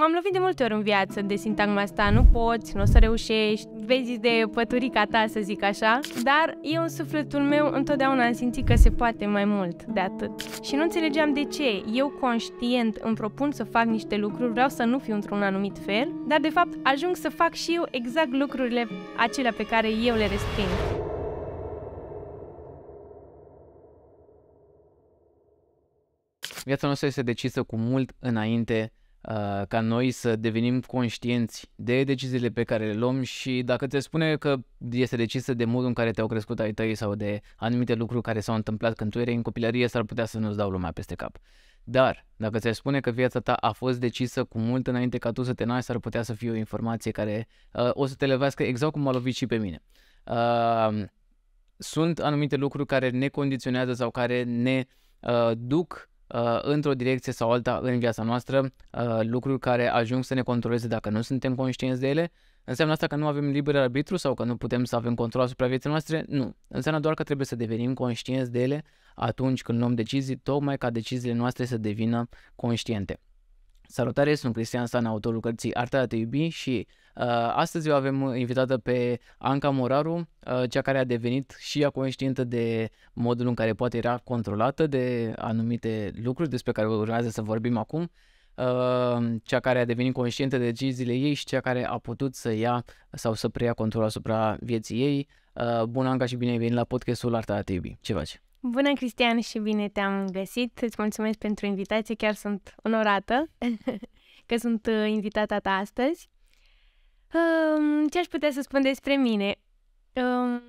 M-am lovit de multe ori în viață de sintagma asta, nu poți, nu o să reușești, vezi de păturica ta, să zic așa, dar eu în sufletul meu întotdeauna am simțit că se poate mai mult de atât. Și nu înțelegeam de ce. Eu conștient îmi propun să fac niște lucruri, vreau să nu fiu într-un anumit fel, dar de fapt ajung să fac și eu exact lucrurile acelea pe care eu le resping. Viața noastră este decisă cu mult înainte Uh, ca noi să devenim conștienți de deciziile pe care le luăm și dacă te spune că este decisă de modul în care te-au crescut ai tăi sau de anumite lucruri care s-au întâmplat când tu erai în copilărie, s-ar putea să nu-ți dau lumea peste cap. Dar, dacă ți-ai spune că viața ta a fost decisă cu mult înainte ca tu să te naști, ar putea să fie o informație care uh, o să te levească exact cum m-a lovit și pe mine. Uh, sunt anumite lucruri care ne condiționează sau care ne uh, duc uh, într-o direcție sau alta în viața noastră, uh, lucruri care ajung să ne controleze dacă nu suntem conștienți de ele. Înseamnă asta că nu avem liber arbitru sau că nu putem să avem control asupra vieții noastre? Nu. Înseamnă doar că trebuie să devenim conștienți de ele atunci când luăm decizii, tocmai ca deciziile noastre să devină conștiente. Salutare, sunt Cristian Stan, autorul cărții Arta de a te iubi și Uh, astăzi o avem uh, invitată pe Anca Moraru, uh, cea care a devenit și ea conștientă de modul în care poate era controlată de anumite lucruri despre care urmează să vorbim acum, cea care a devenit conștientă de deciziile ei și cea care a putut să ia sau să preia controlul asupra vieții ei. Bună, Anca, și bine ai venit la podcastul Arta TV. Ce faci? Bună, Cristian, și bine te-am găsit. Îți mulțumesc pentru invitație, chiar sunt onorată că sunt invitata ta astăzi. Um, ce aș putea să spun despre mine? Um,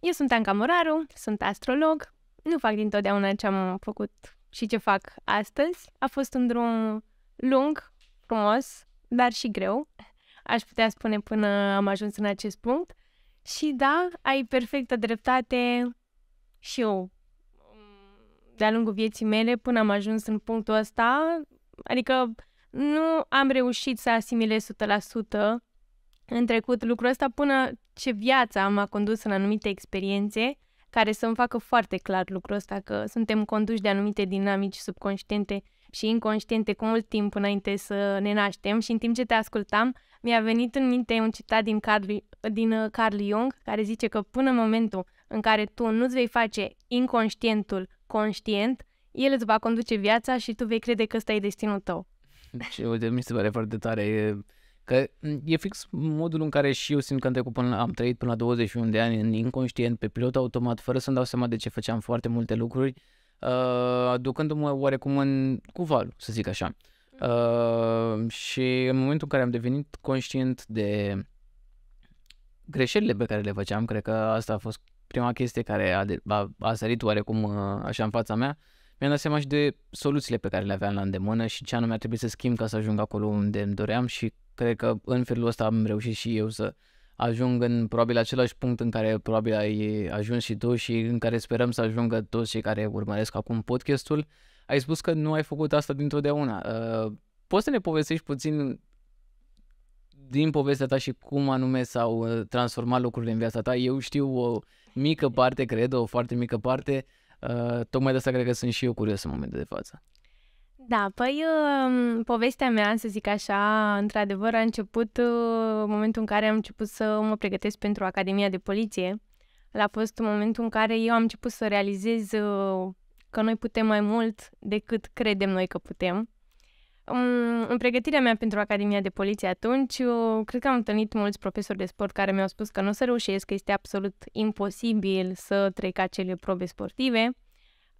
eu sunt Anca Moraru, sunt astrolog, nu fac dintotdeauna ce am făcut și ce fac astăzi. A fost un drum lung, frumos, dar și greu, aș putea spune până am ajuns în acest punct. Și da, ai perfectă dreptate și eu de-a lungul vieții mele până am ajuns în punctul ăsta. Adică nu am reușit să asimilez 100% în trecut lucrul ăsta până ce viața m-a condus în anumite experiențe care să-mi facă foarte clar lucrul ăsta, că suntem conduși de anumite dinamici subconștiente și inconștiente cu mult timp înainte să ne naștem și în timp ce te ascultam, mi-a venit în minte un citat din Carl, din uh, Carl Jung care zice că până în momentul în care tu nu-ți vei face inconștientul conștient, el îți va conduce viața și tu vei crede că ăsta e destinul tău. și uite, mi se pare foarte tare. E, că e fix modul în care și eu simt că am trecut până, am trăit până la 21 de ani inconștient, pe pilot automat, fără să-mi dau seama de ce făceam foarte multe lucruri, uh, aducându-mă oarecum în cuval, să zic așa. Uh, și în momentul în care am devenit conștient de greșelile pe care le făceam, cred că asta a fost prima chestie care a, a, a sărit oarecum uh, așa în fața mea, uh, mi-am dat seama și de soluțiile pe care le aveam la îndemână și ce anume ar trebui să schimb ca să ajung acolo unde îmi doream și cred că în felul ăsta am reușit și eu să ajung în probabil același punct în care probabil ai ajuns și tu și în care sperăm să ajungă toți cei care urmăresc acum podcastul. Ai spus că nu ai făcut asta dintotdeauna. Uh, poți să ne povestești puțin din povestea ta și cum anume s-au uh, transformat lucrurile în viața ta? Eu știu o mică parte, cred, o foarte mică parte, uh, Uh, tocmai de asta cred că sunt și eu curios în momentul de față. Da, păi um, povestea mea, să zic așa, într-adevăr a început uh, în momentul în care am început să mă pregătesc pentru Academia de Poliție. A fost momentul în care eu am început să realizez uh, că noi putem mai mult decât credem noi că putem în pregătirea mea pentru Academia de Poliție atunci, cred că am întâlnit mulți profesori de sport care mi-au spus că nu o să reușesc, că este absolut imposibil să trec acele probe sportive.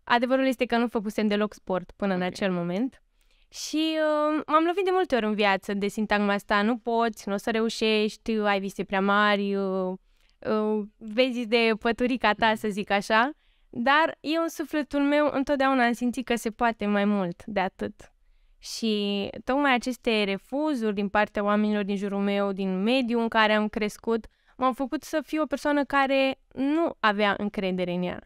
Adevărul este că nu făcusem deloc sport până okay. în acel moment. Și uh, m-am lovit de multe ori în viață de sintagma asta, nu poți, nu o să reușești, ai vise prea mari, uh, uh, vezi de păturica ta, să zic așa. Dar eu în sufletul meu întotdeauna am simțit că se poate mai mult de atât. Și tocmai aceste refuzuri din partea oamenilor din jurul meu, din mediul în care am crescut, m-au făcut să fiu o persoană care nu avea încredere în ea.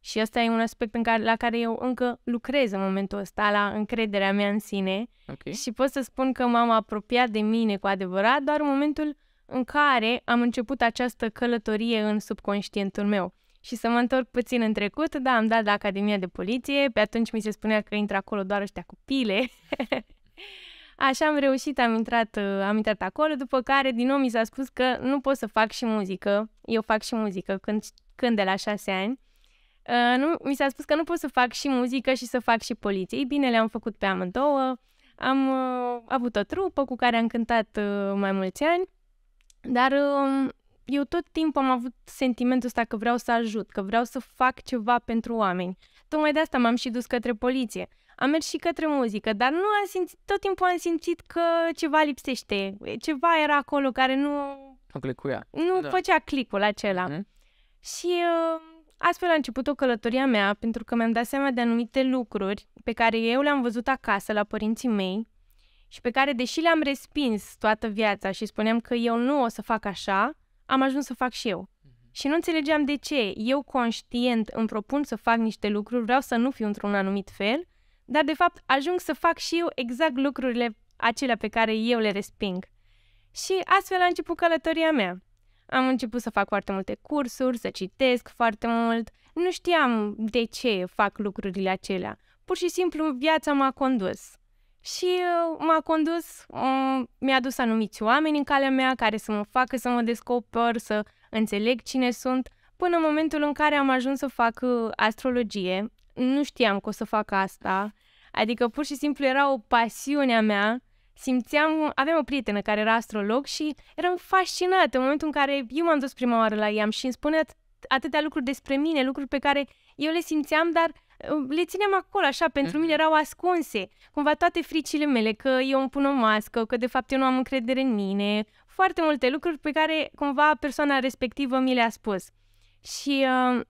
Și asta e un aspect în care, la care eu încă lucrez în momentul ăsta, la încrederea mea în sine. Okay. Și pot să spun că m-am apropiat de mine cu adevărat doar în momentul în care am început această călătorie în subconștientul meu. Și să mă întorc puțin în trecut, da, am dat la Academia de Poliție, pe atunci mi se spunea că intră acolo doar ăștia cu pile. Așa am reușit, am intrat, uh, am intrat acolo, după care din nou mi s-a spus că nu pot să fac și muzică. Eu fac și muzică când, când de la șase ani. Uh, nu, mi s-a spus că nu pot să fac și muzică și să fac și poliție. bine, le-am făcut pe amândouă. Am uh, avut o trupă cu care am cântat uh, mai mulți ani, dar uh, eu tot timpul am avut sentimentul ăsta că vreau să ajut, că vreau să fac ceva pentru oameni. Tocmai de asta m-am și dus către poliție. Am mers și către muzică, dar nu am simțit, tot timpul am simțit că ceva lipsește, ceva era acolo care nu... Nu clicuia. Nu da. făcea clicul acela. Mm? Și uh, astfel a început o călătoria mea, pentru că mi-am dat seama de anumite lucruri pe care eu le-am văzut acasă la părinții mei și pe care, deși le-am respins toată viața și spuneam că eu nu o să fac așa, am ajuns să fac și eu. Mhm. Și nu înțelegeam de ce. Eu conștient îmi propun să fac niște lucruri, vreau să nu fiu într-un anumit fel, dar de fapt ajung să fac și eu exact lucrurile acelea pe care eu le resping. Și astfel a început călătoria mea. Am început să fac foarte multe cursuri, să citesc foarte mult. Nu știam de ce fac lucrurile acelea. Pur și simplu viața m-a condus și uh, m-a condus, uh, mi-a dus anumiți oameni în calea mea care să mă facă să mă descoper, să înțeleg cine sunt, până în momentul în care am ajuns să fac uh, astrologie. Nu știam că o să fac asta, adică pur și simplu era o pasiune a mea. Simțeam, aveam o prietenă care era astrolog și eram fascinată în momentul în care eu m-am dus prima oară la ea și îmi spunea atâtea lucruri despre mine, lucruri pe care eu le simțeam, dar le țineam acolo, așa, pentru mine mhm. erau ascunse. Cumva toate fricile mele, că eu îmi pun o mască, că de fapt eu nu am încredere în mine, foarte multe lucruri pe care cumva persoana respectivă mi le-a spus. Și uh,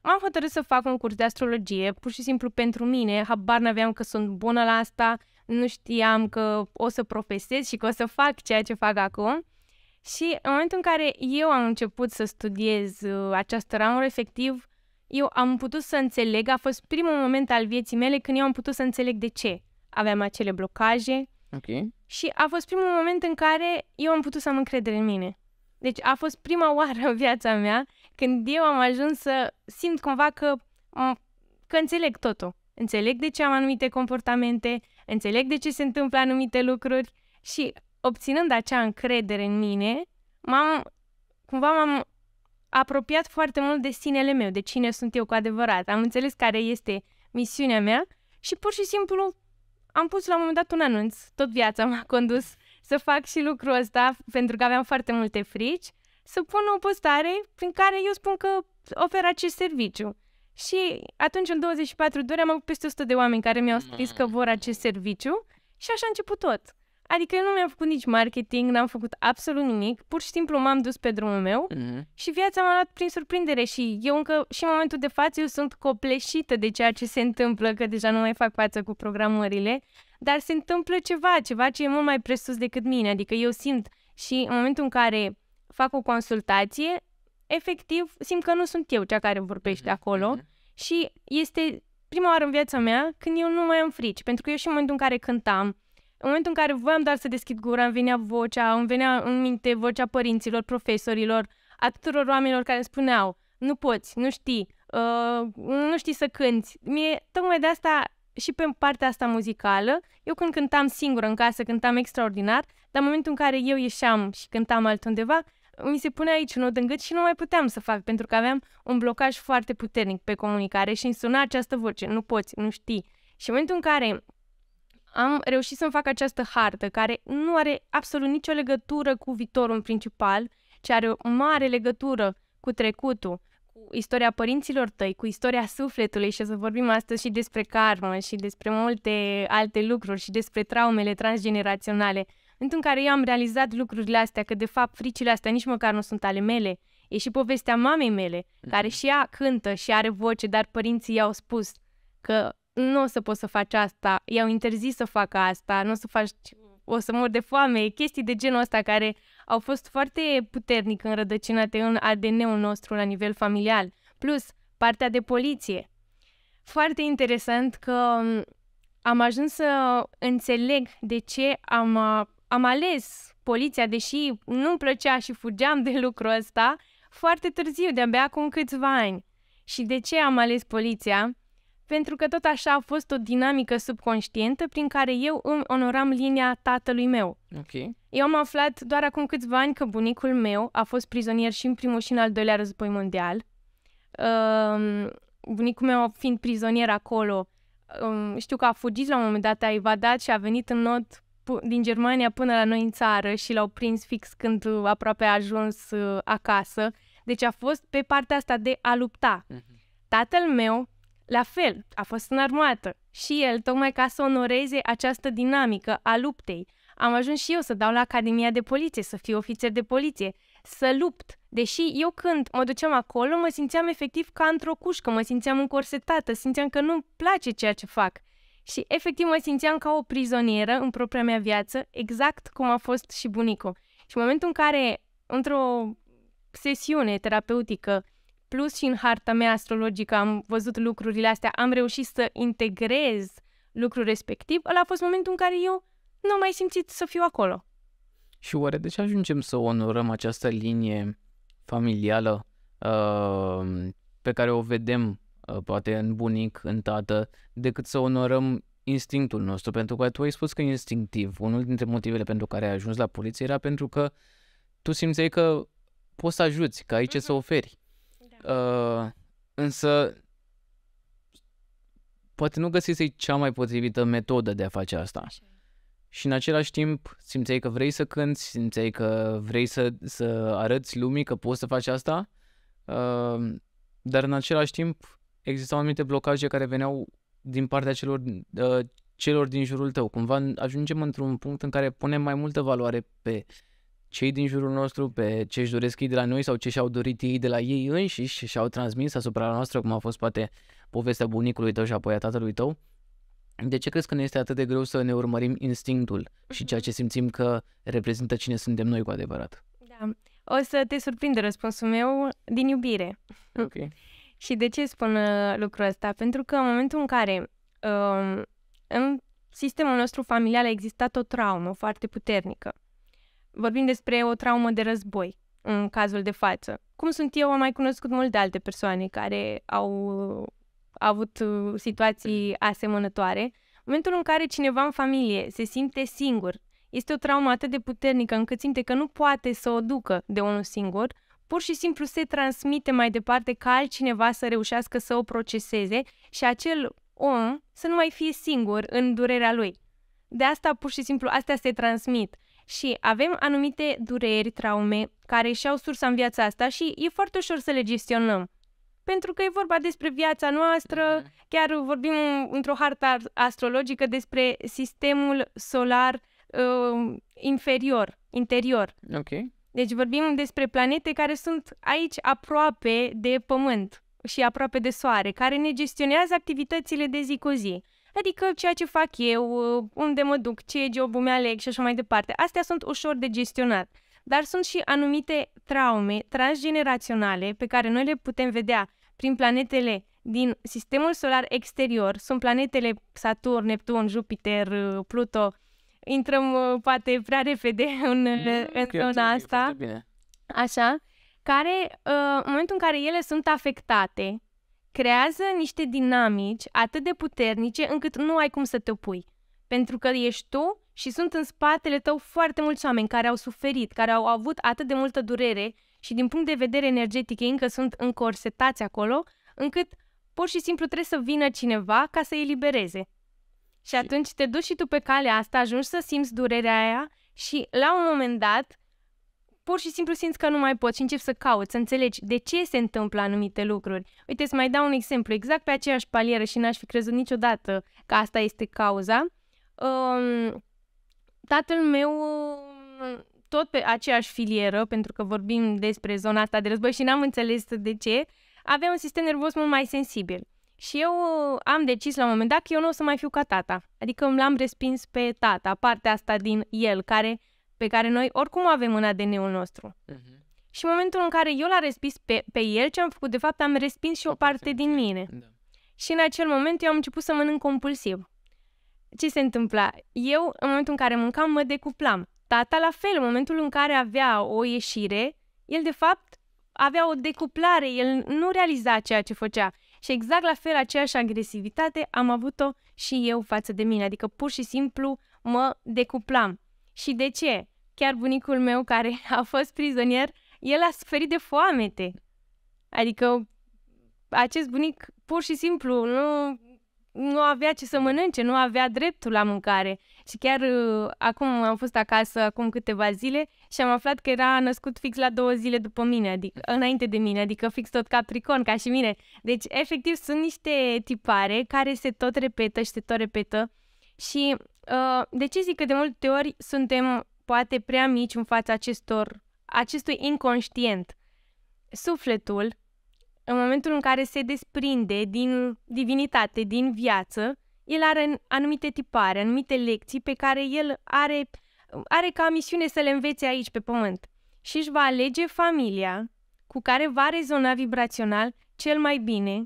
am hotărât să fac un curs de astrologie, pur și simplu pentru mine, habar n-aveam că sunt bună la asta, nu știam că o să profesez și că o să fac ceea ce fac acum. Și în momentul în care eu am început să studiez uh, această ramură, efectiv, eu am putut să înțeleg, a fost primul moment al vieții mele când eu am putut să înțeleg de ce aveam acele blocaje. Ok. Și a fost primul moment în care eu am putut să am încredere în mine. Deci a fost prima oară în viața mea când eu am ajuns să simt cumva că, că înțeleg totul. Înțeleg de ce am anumite comportamente, înțeleg de ce se întâmplă anumite lucruri și obținând acea încredere în mine, m-am, cumva m-am apropiat foarte mult de sinele meu, de cine sunt eu cu adevărat. Am înțeles care este misiunea mea și pur și simplu am pus la un moment dat un anunț. Tot viața m-a condus să fac și lucrul ăsta, pentru că aveam foarte multe frici, să pun o postare prin care eu spun că ofer acest serviciu. Și atunci, în 24 de ore, am avut peste 100 de oameni care mi-au scris că vor acest serviciu și așa a început tot. Adică eu nu mi-am făcut nici marketing, n-am făcut absolut nimic, pur și simplu m-am dus pe drumul meu mm-hmm. și viața m-a luat prin surprindere și eu încă, și în momentul de față, eu sunt copleșită de ceea ce se întâmplă, că deja nu mai fac față cu programările, dar se întâmplă ceva, ceva ce e mult mai presus decât mine, adică eu simt și în momentul în care fac o consultație, efectiv simt că nu sunt eu cea care vorbește mm-hmm. acolo mhm. și este prima oară în viața mea când eu nu mai am frici, pentru că eu și în momentul în care cântam, în momentul în care voiam doar să deschid gura, îmi venea vocea, îmi venea în minte vocea părinților, profesorilor, a tuturor oamenilor care îmi spuneau, nu poți, nu știi, uh, nu știi să cânti. Mie, tocmai de asta și pe partea asta muzicală, eu când cântam singură în casă, cântam extraordinar, dar în momentul în care eu ieșeam și cântam altundeva, mi se pune aici un nod în gât și nu mai puteam să fac, pentru că aveam un blocaj foarte puternic pe comunicare și îmi suna această voce, nu poți, nu știi. Și în momentul în care am reușit să-mi fac această hartă care nu are absolut nicio legătură cu viitorul principal, ci are o mare legătură cu trecutul, cu istoria părinților tăi, cu istoria sufletului și o să vorbim astăzi și despre karmă și despre multe alte lucruri și despre traumele transgeneraționale. În care eu am realizat lucrurile astea, că de fapt fricile astea nici măcar nu sunt ale mele, e și povestea mamei mele, care mhm. și ea cântă și are voce, dar părinții i-au spus că nu o să poți să faci asta, i-au interzis să facă asta, nu o să faci, o să mor de foame, chestii de genul ăsta care au fost foarte puternic înrădăcinate în ADN-ul nostru la nivel familial. Plus, partea de poliție. Foarte interesant că um, am ajuns să înțeleg de ce am, uh, am ales poliția, deși nu-mi plăcea și fugeam de lucrul ăsta, foarte târziu, de-abia acum câțiva ani. Și de ce am ales poliția? pentru că tot așa a fost o dinamică subconștientă prin care eu îmi onoram linia tatălui meu. Okay. Eu am aflat doar acum câțiva ani că bunicul meu a fost prizonier și în primul și în al doilea război mondial. Um, bunicul meu fiind prizonier acolo, um, știu că a fugit la un moment dat, a evadat și a venit în not din Germania până la noi în țară și l-au prins fix când aproape a ajuns ă, acasă. Deci a fost pe partea asta de a lupta. Mm-hmm. Tatăl meu la fel, a fost în armată și el, tocmai ca să onoreze această dinamică a luptei. Am ajuns și eu să dau la Academia de Poliție, să fiu ofițer de poliție, să lupt. Deși eu când mă duceam acolo, mă simțeam efectiv ca într-o cușcă, mă simțeam încorsetată, simțeam că nu-mi place ceea ce fac. Și efectiv mă simțeam ca o prizonieră în propria mea viață, exact cum a fost și bunicul. Și în momentul în care, într-o sesiune terapeutică, plus și în harta mea astrologică am văzut lucrurile astea, am reușit să integrez lucrul respectiv, ăla a fost momentul în care eu nu am mai simțit să fiu acolo. Și oare de ce ajungem să onorăm această linie familială uh, pe care o vedem uh, poate în bunic, în tată, decât să onorăm instinctul nostru? Pentru că tu ai spus că instinctiv, unul dintre motivele pentru care ai ajuns la poliție era pentru că tu simțeai că poți să ajuți, că ai ce mhm. să oferi. Uh, însă, poate nu găsisei cea mai potrivită metodă de a face asta. Așa. Și în același timp simțeai că vrei să cânti, simțeai că vrei să, să arăți lumii că poți să faci asta, uh, dar în același timp existau anumite blocaje care veneau din partea celor, uh, celor din jurul tău. Cumva ajungem într-un punct în care punem mai multă valoare pe uh, cei din jurul nostru, pe ce își doresc ei de la noi sau ce și-au dorit ei de la ei înșiși și și-au transmis asupra noastră, cum a fost poate povestea bunicului tău și apoi a tatălui tău. De ce crezi că ne este atât de greu să ne urmărim instinctul și mhm. ceea ce simțim că reprezintă cine suntem noi cu adevărat? Da. O să te surprindă răspunsul meu din iubire. Ok. și de ce spun uh, lucrul ăsta? Pentru că în momentul în care um, în sistemul nostru familial a existat o traumă foarte puternică, Vorbim despre o traumă de război în cazul de față. Cum sunt eu, am mai cunoscut multe alte persoane care au avut uh, situații asemănătoare. În momentul în care cineva în familie se simte singur, este o traumă atât de puternică încât simte că nu poate să o ducă de unul singur, pur și simplu se transmite mai departe ca altcineva să reușească să o proceseze și acel om să nu mai fie singur în durerea lui. De asta, pur și simplu, astea se transmit și avem anumite dureri, traume, care își au sursa în viața asta și e foarte ușor să le gestionăm. Pentru că e vorba despre viața noastră, mhm. chiar vorbim într-o hartă astrologică despre sistemul solar uh, inferior, interior. Ok. Deci vorbim despre planete care sunt aici aproape de Pământ și aproape de Soare, care ne gestionează activitățile de zi cu zi. Adică ceea ce fac eu, uh, unde mă duc, ce jobul mi aleg și așa mai departe. Astea sunt ușor de gestionat. Dar sunt și anumite traume transgeneraționale pe care noi le putem vedea prin planetele din sistemul solar exterior. Sunt planetele Saturn, Neptun, Jupiter, uh, Pluto. Intrăm uh, poate prea repede în, mm, în, asta. Bine. Așa care, în momentul în care ele sunt afectate creează niște dinamici atât de puternice încât nu ai cum să te opui. Pentru că ești tu și sunt în spatele tău foarte mulți oameni care au suferit, care au avut atât de multă durere și din punct de vedere energetic ei încă sunt încorsetați acolo, încât pur și simplu trebuie să vină cineva ca să îi libereze. Și atunci te duci și tu pe calea asta, ajungi să simți durerea aia și la un moment dat pur și simplu simți că nu mai poți și începi să cauți, să înțelegi de ce se întâmplă anumite lucruri. Uite, să mai dau un exemplu, exact pe aceeași palieră și n-aș fi crezut niciodată că asta este cauza. Um, tatăl meu tot pe aceeași filieră, pentru că vorbim despre zona asta de război și n-am înțeles de ce, avea un sistem nervos mult mai sensibil. Și eu uh, am decis la un moment dat că eu nu o să mai fiu ca tata. Adică l-am respins pe tata, partea asta din el, care pe care noi oricum o avem în ADN-ul nostru. Uh-huh. Și în momentul în care eu l-am respins pe, pe el, ce am făcut? De fapt, am respins și o parte din mine. Da. Și în acel moment eu am început să mănânc compulsiv. Ce se întâmpla? Eu, în momentul în care mâncam, mă decuplam. Tata, la fel, în momentul în care avea o ieșire, el, de fapt, avea o decuplare, el nu realiza ceea ce făcea. Și exact la fel, aceeași agresivitate am avut-o și eu față de mine. Adică, pur și simplu, mă decuplam. Și de ce? Chiar bunicul meu, care a fost prizonier, el a suferit de foamete. Adică acest bunic pur și simplu nu, nu avea ce să mănânce, nu avea dreptul la mâncare. Și chiar uh, acum am fost acasă, acum câteva zile, și am aflat că era născut fix la două zile după mine, adică înainte de mine, adică fix tot Capricorn, ca și mine. Deci, efectiv, sunt niște tipare care se tot repetă și se tot repetă. Și Uh, de ce zic că de multe ori suntem uh, poate prea mici în fața acestor, acestui inconștient? Sufletul, în momentul în care se desprinde din divinitate, din viață, el are anumite tipare, anumite lecții pe care el are, are ca misiune să le învețe aici pe pământ. Și își va alege familia cu care va rezona vibrațional cel mai bine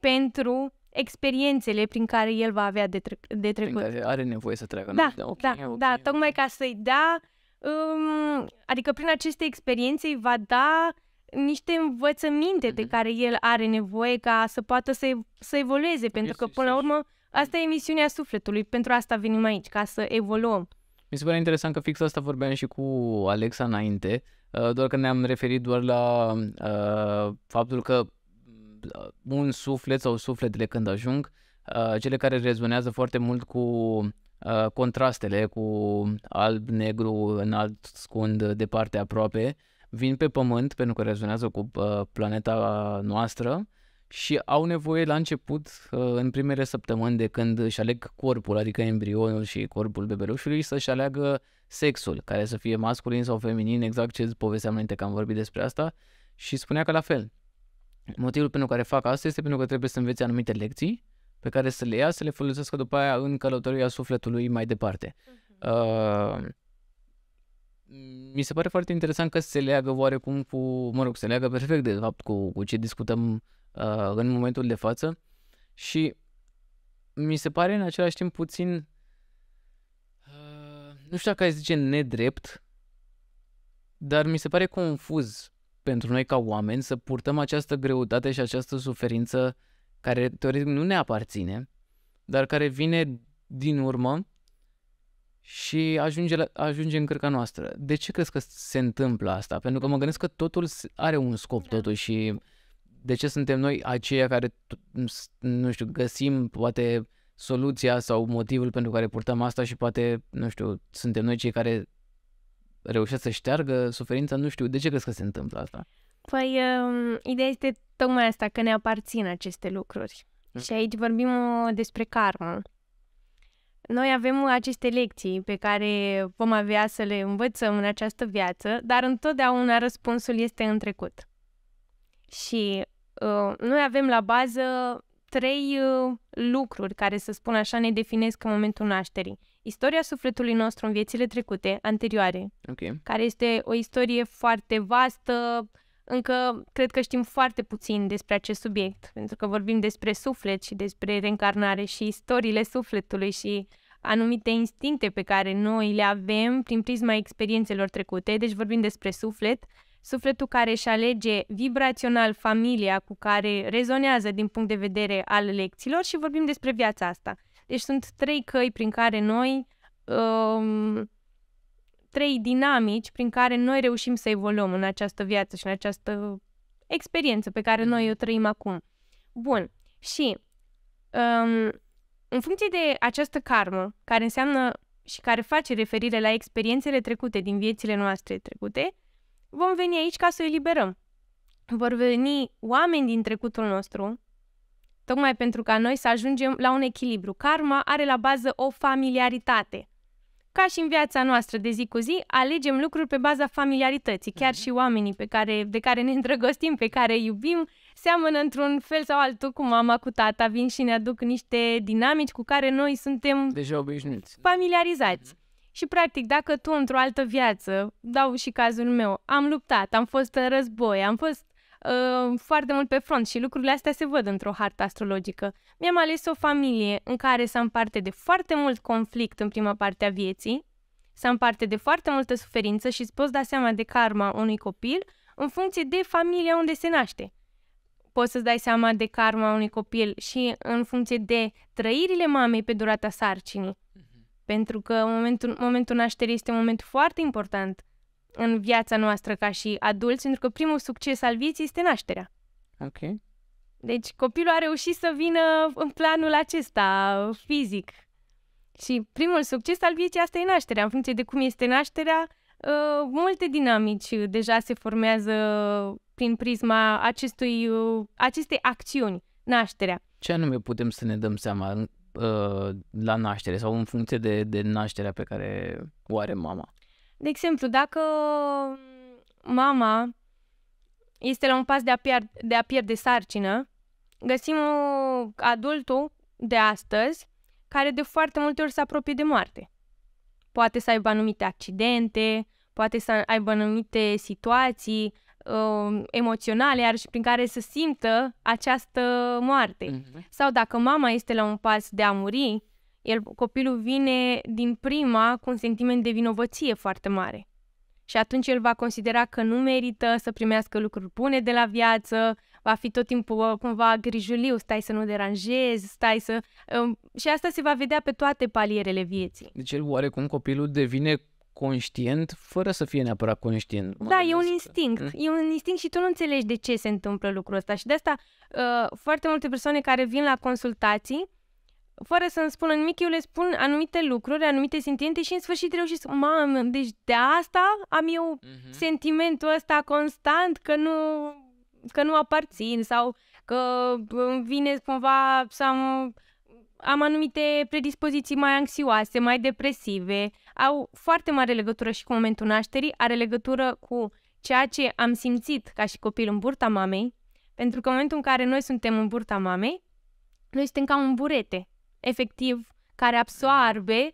pentru experiențele prin care el va avea de, tre- de trecut. Prin care are nevoie să treacă. Da, da, okay, da, okay, da okay. tocmai ca să-i da, um, adică prin aceste experiențe îi va da niște învățăminte mm-hmm. de care el are nevoie ca să poată să, să evolueze, pentru că până la urmă asta e misiunea sufletului, pentru asta venim aici, ca să evoluăm. Mi se pare interesant că fix asta vorbeam și cu Alexa înainte, uh, doar că ne-am referit doar la uh, faptul că Uh, un suflet sau sufletele când ajung, uh, cele care rezonează foarte mult cu uh, contrastele, cu alb, negru, înalt, scund, departe, aproape, vin pe pământ pentru că rezonează cu planeta noastră și au nevoie la început, în primele săptămâni de când își aleg corpul, adică embrionul și corpul bebelușului, să-și aleagă sexul, care să fie masculin sau feminin, exact ce îți povesteam înainte că am vorbit despre asta, și spunea că la fel, Motivul pentru care fac asta este pentru că trebuie să înveți anumite lecții pe care să le ia, să le folosească după aia în călătoria sufletului mai departe. Mhm. uh mi se pare foarte interesant că se leagă oarecum cu, mă rog, se leagă perfect de fapt cu, cu ce discutăm uh, în momentul de față și mi se pare în același timp puțin, uh, nu știu dacă ai zice nedrept, dar mi se pare confuz pentru noi ca oameni să purtăm această greutate și această suferință care teoretic nu ne aparține, dar care vine din urmă și ajunge, la, ajunge în cărca noastră. De ce crezi că se întâmplă asta? Pentru că mă gândesc că totul are un scop da. totuși și de ce suntem noi aceia care, nu știu, găsim poate soluția sau motivul pentru care purtăm asta și poate, nu știu, suntem noi cei care reușesc să șteargă suferința, nu știu, de ce crezi că se întâmplă asta? Păi, um, ideea este tocmai asta, că ne aparțin aceste lucruri. Hmm. Și aici vorbim uh, despre karma. Noi avem aceste lecții pe care vom avea să le învățăm în această viață, dar întotdeauna răspunsul este în trecut. Și uh, noi avem la bază trei uh, lucruri care, să spun așa, ne definesc în momentul nașterii istoria sufletului nostru în viețile trecute, anterioare, okay. care este o istorie foarte vastă, încă cred că știm foarte puțin despre acest subiect, pentru că vorbim despre suflet și despre reîncarnare și istoriile sufletului și anumite instincte pe care noi le avem prin prisma experiențelor trecute, deci vorbim despre suflet, sufletul care își alege vibrațional familia cu care rezonează din punct de vedere al lecțiilor și vorbim despre viața asta. Deci sunt trei căi prin care noi, um, trei dinamici prin care noi reușim să evoluăm în această viață și în această experiență pe care noi mm. o trăim acum. Bun. Și um, în funcție de această karmă, care înseamnă și care face referire la experiențele trecute din viețile noastre trecute, vom veni aici ca să o eliberăm. Vor veni oameni din trecutul nostru Tocmai pentru ca noi să ajungem la un echilibru. Karma are la bază o familiaritate. Ca și în viața noastră de zi cu zi, alegem lucruri pe baza familiarității. Chiar mhm. și oamenii pe care, de care ne îndrăgostim, pe care iubim, seamănă într-un fel sau altul cu mama, cu tata, vin și ne aduc niște dinamici cu care noi suntem deja obișnuiți, familiarizați. Mhm. Și practic, dacă tu într-o altă viață, dau și cazul meu, am luptat, am fost în război, am fost uh, foarte mult pe front și lucrurile astea se văd într-o hartă astrologică. Mi-am ales o familie în care să am parte de foarte mult conflict în prima parte a vieții, să am parte de foarte multă suferință și îți poți da seama de karma unui copil în funcție de familia unde se naște. Poți să-ți dai seama de karma unui copil și în funcție de trăirile mamei pe durata sarcinii. Mhm. Pentru că momentul, momentul nașterii este un moment foarte important în viața noastră ca și adulți, pentru că primul succes al vieții este nașterea. Ok. Deci copilul a reușit să vină în planul acesta fizic. Și primul succes al vieții asta e nașterea. În funcție de cum este nașterea, uh, multe dinamici deja se formează prin prisma acestui, uh, acestei acțiuni, nașterea. Ce anume putem să ne dăm seama uh, la naștere sau în funcție de, de nașterea pe care o are mama? de exemplu, dacă mm, mama este la un pas de a, pier- de a pierde sarcină, găsim o, uh, adultul de astăzi care de foarte multe ori se apropie de moarte. Poate să aibă anumite accidente, poate să aibă anumite situații uh, emoționale, iar și prin care să simtă această moarte. Mm-hmm. Sau dacă mama este la un pas de a muri, el, copilul vine din prima cu un sentiment de vinovăție foarte mare. Și atunci el va considera că nu merită să primească lucruri bune de la viață, va fi tot timpul uh, cumva grijuliu, stai să nu deranjezi, stai să... Um, și asta se va vedea pe toate palierele vieții. Deci el oarecum copilul devine conștient fără să fie neapărat conștient. Da, e un instinct. Că... Mm. E un instinct și tu nu înțelegi de ce se întâmplă lucrul ăsta. Și de asta uh, foarte multe persoane care vin la consultații fără să-mi spună nimic, eu le spun anumite lucruri, anumite sentimente și în sfârșit reușesc Mamă, deci de asta am eu mm-hmm. sentimentul ăsta constant că nu, că nu aparțin sau că îmi uh, vine cumva să am, am anumite predispoziții mai anxioase, mai depresive. Au foarte mare legătură și cu momentul nașterii, are legătură cu ceea ce am simțit ca și copil în burta mamei, pentru că în momentul în care noi suntem în burta mamei, noi suntem ca un burete efectiv, care absoarbe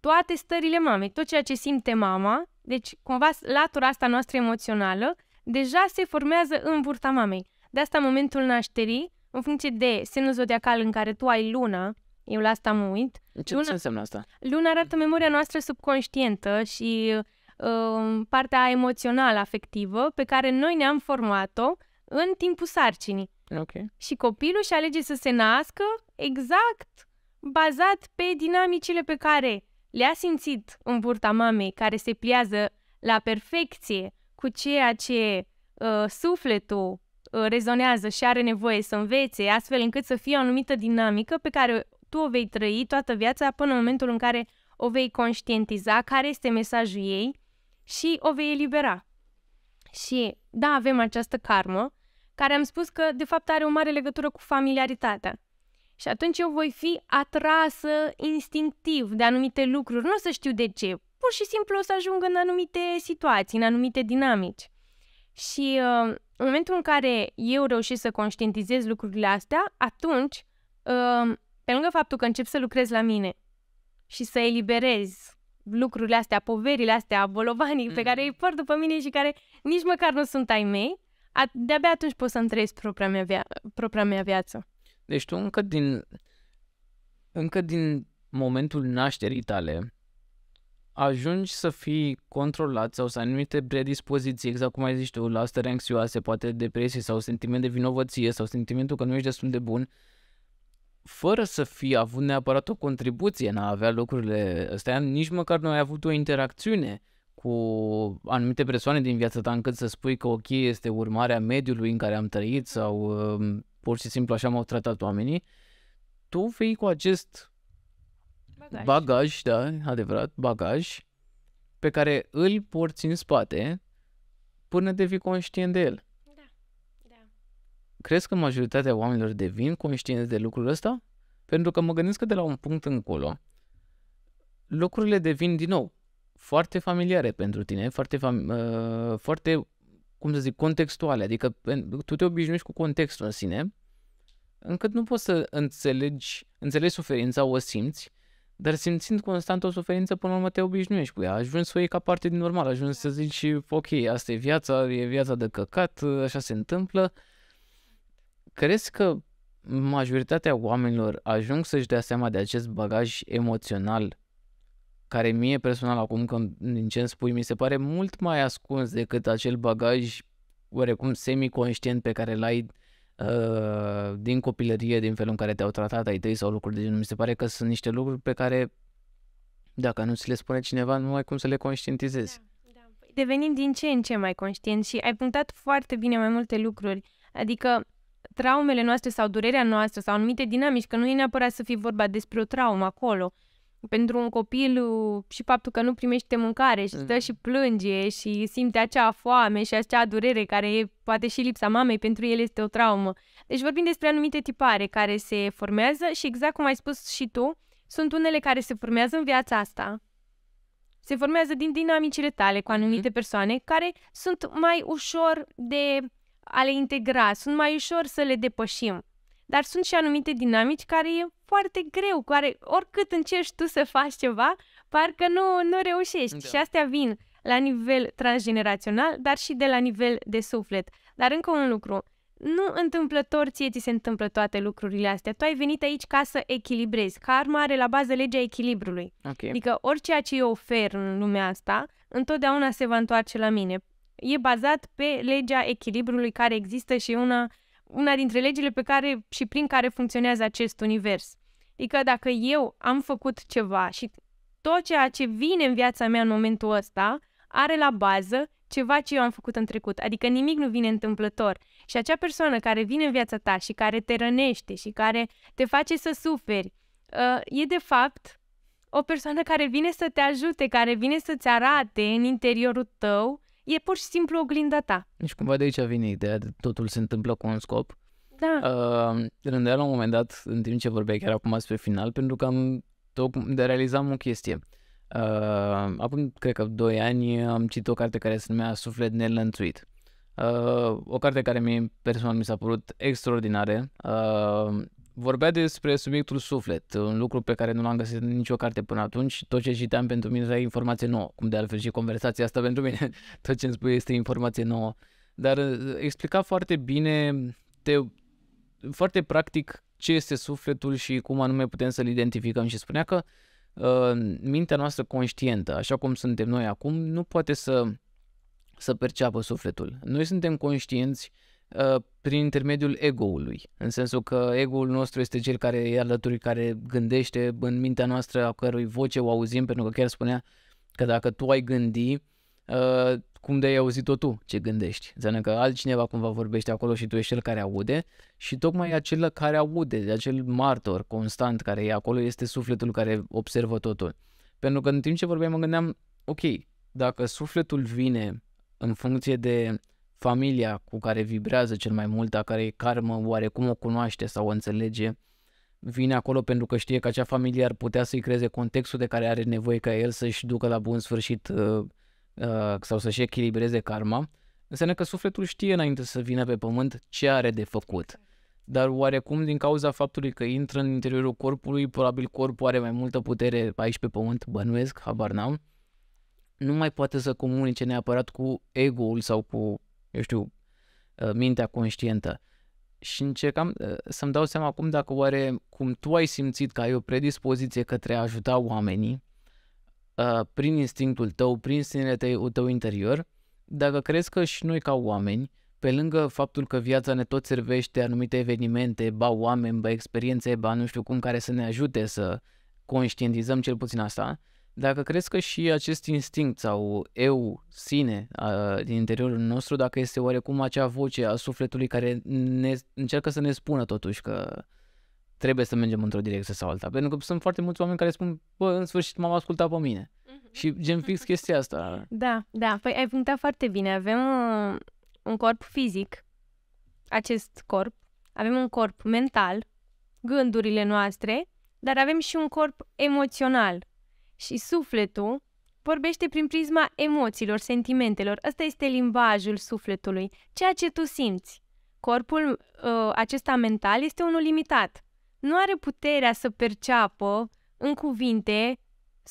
toate stările mamei, tot ceea ce simte mama, deci cumva latura asta noastră emoțională, deja se formează în vârta mamei. De asta momentul nașterii, în funcție de semnul zodiacal în care tu ai luna, eu la asta mă uit. Ce, luna, ce înseamnă asta? Luna arată memoria noastră subconștientă și uh, partea emoțională, afectivă, pe care noi ne-am format-o în timpul sarcinii. Okay. Și copilul și alege să se nască exact bazat pe dinamicile pe care le-a simțit în burta mamei, care se pliază la perfecție cu ceea ce uh, sufletul uh, rezonează și are nevoie să învețe, astfel încât să fie o anumită dinamică pe care tu o vei trăi toată viața până în momentul în care o vei conștientiza, care este mesajul ei și o vei elibera. Și da, avem această karmă, care am spus că de fapt are o mare legătură cu familiaritatea. Și atunci eu voi fi atrasă instinctiv de anumite lucruri. Nu o să știu de ce. Pur și simplu o să ajung în anumite situații, în anumite dinamici. Și uh, în momentul în care eu reușesc să conștientizez lucrurile astea, atunci, uh, pe lângă faptul că încep să lucrez la mine și să eliberez lucrurile astea, poverile astea, bolovanii mm. pe care îi port după mine și care nici măcar nu sunt ai mei, de-abia atunci pot să-mi trăiesc propria mea, via- propria mea viață. Deci tu încă din, încă din momentul nașterii tale ajungi să fii controlat sau să ai anumite predispoziții, exact cum ai zis tu, la stări anxioase, poate depresie sau sentiment de vinovăție sau sentimentul că nu ești destul de bun, fără să fi avut neapărat o contribuție în a avea lucrurile astea, nici măcar nu ai avut o interacțiune cu anumite persoane din viața ta încât să spui că ok, este urmarea mediului în care am trăit sau uh, pur și simplu așa m-au tratat oamenii, tu vei cu acest bagaj, bagaj da, adevărat, bagaj, pe care îl porți în spate până devii conștient de el. Da. da. Crezi că majoritatea oamenilor devin conștienți de lucrul ăsta? Pentru că mă gândesc că de la un punct încolo, lucrurile devin din nou foarte familiare pentru tine, foarte, fam- uh, foarte cum să zic, contextuale, adică tu te obișnuiești cu contextul în sine, încât nu poți să înțelegi, înțelegi suferința, o simți, dar simțind constant o suferință, până la urmă te obișnuiești cu ea, ajungi să o iei ca parte din normal, ajungi să zici, ok, asta e viața, e viața de căcat, așa se întâmplă. Crezi că majoritatea oamenilor ajung să-și dea seama de acest bagaj emoțional care mie personal acum când din ce îmi spui mi se pare mult mai ascuns decât acel bagaj oarecum semiconștient pe care l-ai uh, din copilărie, din felul în care te-au tratat ai tăi sau lucruri de genul. Mi se pare că sunt niște lucruri pe care dacă nu ți le spune cineva, nu ai cum să le conștientizezi. Da, da. Păi devenim din ce în ce mai conștient și ai punctat foarte bine mai multe lucruri. Adică traumele noastre sau durerea noastră sau anumite dinamici, că nu e neapărat să fie vorba despre o traumă acolo, pentru un copil uh, și faptul că nu primește mâncare și stă mm. și plânge și simte acea foame și acea durere care e poate și lipsa mamei, pentru el este o traumă. Deci vorbim despre anumite tipare care se formează și exact cum ai spus și tu, sunt unele care se formează în viața asta. Se formează din dinamicile tale cu mhm. anumite persoane care sunt mai ușor de a le integra, sunt mai ușor să le depășim. Dar sunt și anumite dinamici care foarte greu, cu are, oricât încerci tu să faci ceva, parcă nu, nu reușești. Da. Și astea vin la nivel transgenerațional, dar și de la nivel de suflet. Dar încă un lucru, nu întâmplător ție ți se întâmplă toate lucrurile astea. Tu ai venit aici ca să echilibrezi. Karma are la bază legea echilibrului. Okay. Adică orice ce eu ofer în lumea asta, întotdeauna se va întoarce la mine. E bazat pe legea echilibrului care există și una una dintre legile pe care și prin care funcționează acest univers. Adică dacă eu am făcut ceva și tot ceea ce vine în viața mea în momentul ăsta are la bază ceva ce eu am făcut în trecut. Adică nimic nu vine întâmplător. Și acea persoană care vine în viața ta și care te rănește și care te face să suferi, uh, e de fapt o persoană care vine să te ajute, care vine să-ți arate în interiorul tău E pur și simplu oglinda ta. Deci cumva de aici vine ideea de totul se întâmplă cu un scop. Da. Uh, rândea la un moment dat, în timp ce vorbeai chiar acum spre final, pentru că am de realizam o chestie. Uh, acum, cred că 2 ani, am citit o carte care se numea Suflet nelănțuit. Uh, o carte care mi personal mi s-a părut extraordinare. Uh, vorbea despre subiectul suflet, un lucru pe care nu l-am găsit în nicio carte până atunci. Tot ce citeam pentru mine era informație nouă, cum de altfel și conversația asta pentru mine. Tot ce îmi spui este informație nouă. Dar uh, explica foarte bine, te, foarte practic, ce este sufletul și cum anume putem să-l identificăm. Și spunea că uh, mintea noastră conștientă, așa cum suntem noi acum, nu poate să, să perceapă sufletul. Noi suntem conștienți uh, Uh, prin intermediul ego-ului, în sensul că ego-ul nostru este cel care e alături, care gândește în mintea noastră, a cărui voce o auzim, pentru că chiar spunea că dacă tu ai gândi, uh, cum de ai auzit tot tu ce gândești. Înseamnă că altcineva cumva vorbește acolo și tu ești cel care aude și tocmai acel care aude, acel martor constant care e acolo, este sufletul care observă totul. Pentru că în timp ce vorbeam mă gândeam, ok, dacă sufletul vine în funcție de familia cu care vibrează cel mai mult, a care karmă oarecum o cunoaște sau o înțelege, vine acolo pentru că știe că acea familie ar putea să-i creeze contextul de care are nevoie ca el să-și ducă la bun sfârșit uh, uh, sau să-și echilibreze karma, înseamnă că sufletul știe înainte să vină pe pământ ce are de făcut. Dar oarecum din cauza faptului că intră în interiorul corpului, probabil corpul are mai multă putere aici pe pământ, bănuiesc, habar n-am, nu mai poate să comunice neapărat cu ego-ul sau cu eu știu, uh, mintea conștientă. Și încercam uh, să-mi dau seama acum dacă oare cum tu ai simțit că ai o predispoziție către a ajuta oamenii uh, prin instinctul tău, prin sinele tău, tău interior, dacă crezi că și noi ca oameni, pe lângă faptul că viața ne tot servește anumite evenimente, ba oameni, ba experiențe, ba nu știu cum, care să ne ajute să conștientizăm cel puțin asta, dacă crezi că și acest instinct sau eu, sine, a, din interiorul nostru, dacă este oarecum acea voce a sufletului care ne, încearcă să ne spună totuși că trebuie să mergem într-o direcție sau alta. Pentru că sunt foarte mulți oameni care spun, bă, în sfârșit m-am ascultat pe mine. Mhm. Și gen fix chestia asta. Da, da, păi ai punctat foarte bine. Avem uh, un corp fizic, acest corp, avem un corp mental, gândurile noastre, dar avem și un corp emoțional, și sufletul vorbește prin prisma emoțiilor, sentimentelor. Ăsta este limbajul sufletului, ceea ce tu simți. Corpul uh, acesta mental este unul limitat. Nu are puterea să perceapă în cuvinte 100%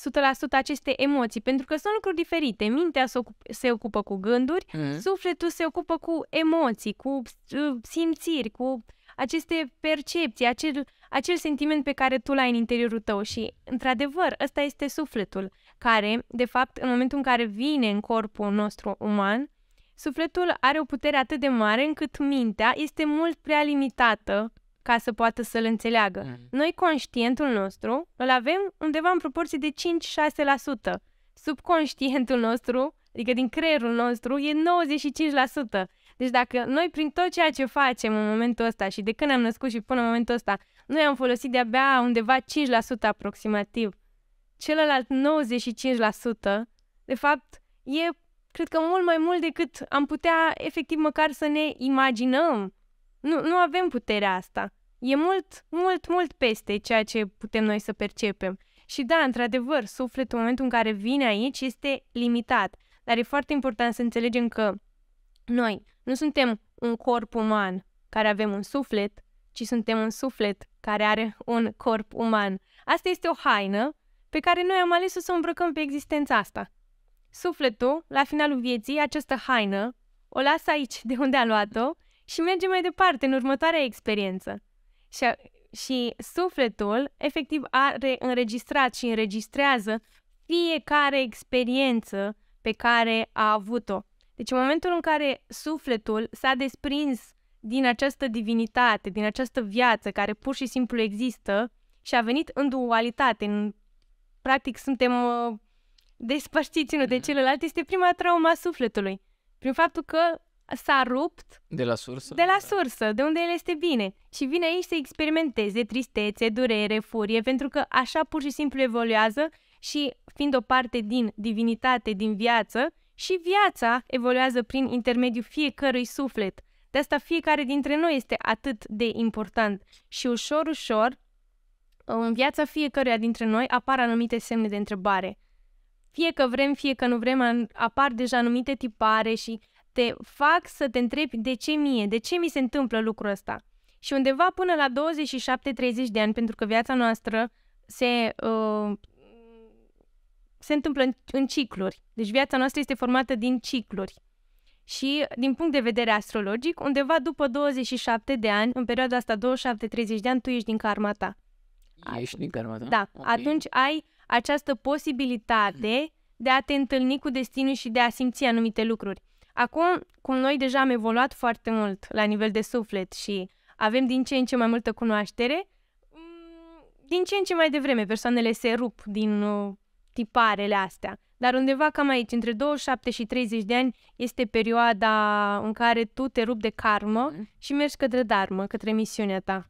aceste emoții, pentru că sunt lucruri diferite. Mintea se, ocup- se ocupă cu gânduri, mm. sufletul se ocupă cu emoții, cu uh, simțiri, cu aceste percepții, acel, acel sentiment pe care tu l-ai în interiorul tău și, într-adevăr, ăsta este sufletul, care, de fapt, în momentul în care vine în corpul nostru uman, sufletul are o putere atât de mare încât mintea este mult prea limitată ca să poată să-l înțeleagă. Mm. Noi, conștientul nostru, îl avem undeva în proporție de 5-6%. Subconștientul nostru, adică din creierul nostru, e 95%. Deci dacă noi prin tot ceea ce facem în momentul ăsta și de când am născut și până în momentul ăsta, noi am folosit de-abia undeva 5% aproximativ, celălalt 95%, de fapt, e cred că mult mai mult decât am putea efectiv măcar să ne imaginăm. Nu, nu avem puterea asta. E mult, mult, mult peste ceea ce putem noi să percepem. Și da, într-adevăr, sufletul în momentul în care vine aici este limitat. Dar e foarte important să înțelegem că noi nu suntem un corp uman care avem un suflet, ci suntem un suflet care are un corp uman. Asta este o haină pe care noi am ales să o îmbrăcăm pe existența asta. Sufletul, la finalul vieții, această haină, o lasă aici de unde a luat-o și merge mai departe în următoarea experiență. Și, și sufletul, efectiv, are înregistrat și înregistrează fiecare experiență pe care a avut-o. Deci în momentul în care sufletul s-a desprins din această divinitate, din această viață care pur și simplu există și a venit în dualitate, în... practic suntem uh, despărțiți unul de mhm. celălalt, este prima trauma sufletului. Prin faptul că s-a rupt de la sursă, de, la sursă, de unde el este bine. Și vine aici să experimenteze tristețe, durere, furie, pentru că așa pur și simplu evoluează și fiind o parte din divinitate, din viață, și viața evoluează prin intermediul fiecărui suflet. De asta fiecare dintre noi este atât de important. Și ușor, ușor, în viața fiecăruia dintre noi apar anumite semne de întrebare. Fie că vrem, fie că nu vrem, apar deja anumite tipare și te fac să te întrebi de ce mie, de ce mi se întâmplă lucrul ăsta. Și undeva până la 27-30 de ani, pentru că viața noastră se uh, se întâmplă în, în cicluri. Deci viața noastră este formată din cicluri. Și din punct de vedere astrologic, undeva după 27 de ani, în perioada asta 27-30 de ani, tu ești din karma ta. Ești din karma ta? Da. Okay. Atunci ai această posibilitate de a te întâlni cu destinul și de a simți anumite lucruri. Acum, cum noi deja am evoluat foarte mult la nivel de suflet și avem din ce în ce mai multă cunoaștere, mm, din ce în ce mai devreme persoanele se rup din uh, tiparele astea. Dar undeva cam aici, între 27 și 30 de ani, este perioada în care tu te rupi de karmă mhm. și mergi către darmă, către misiunea ta.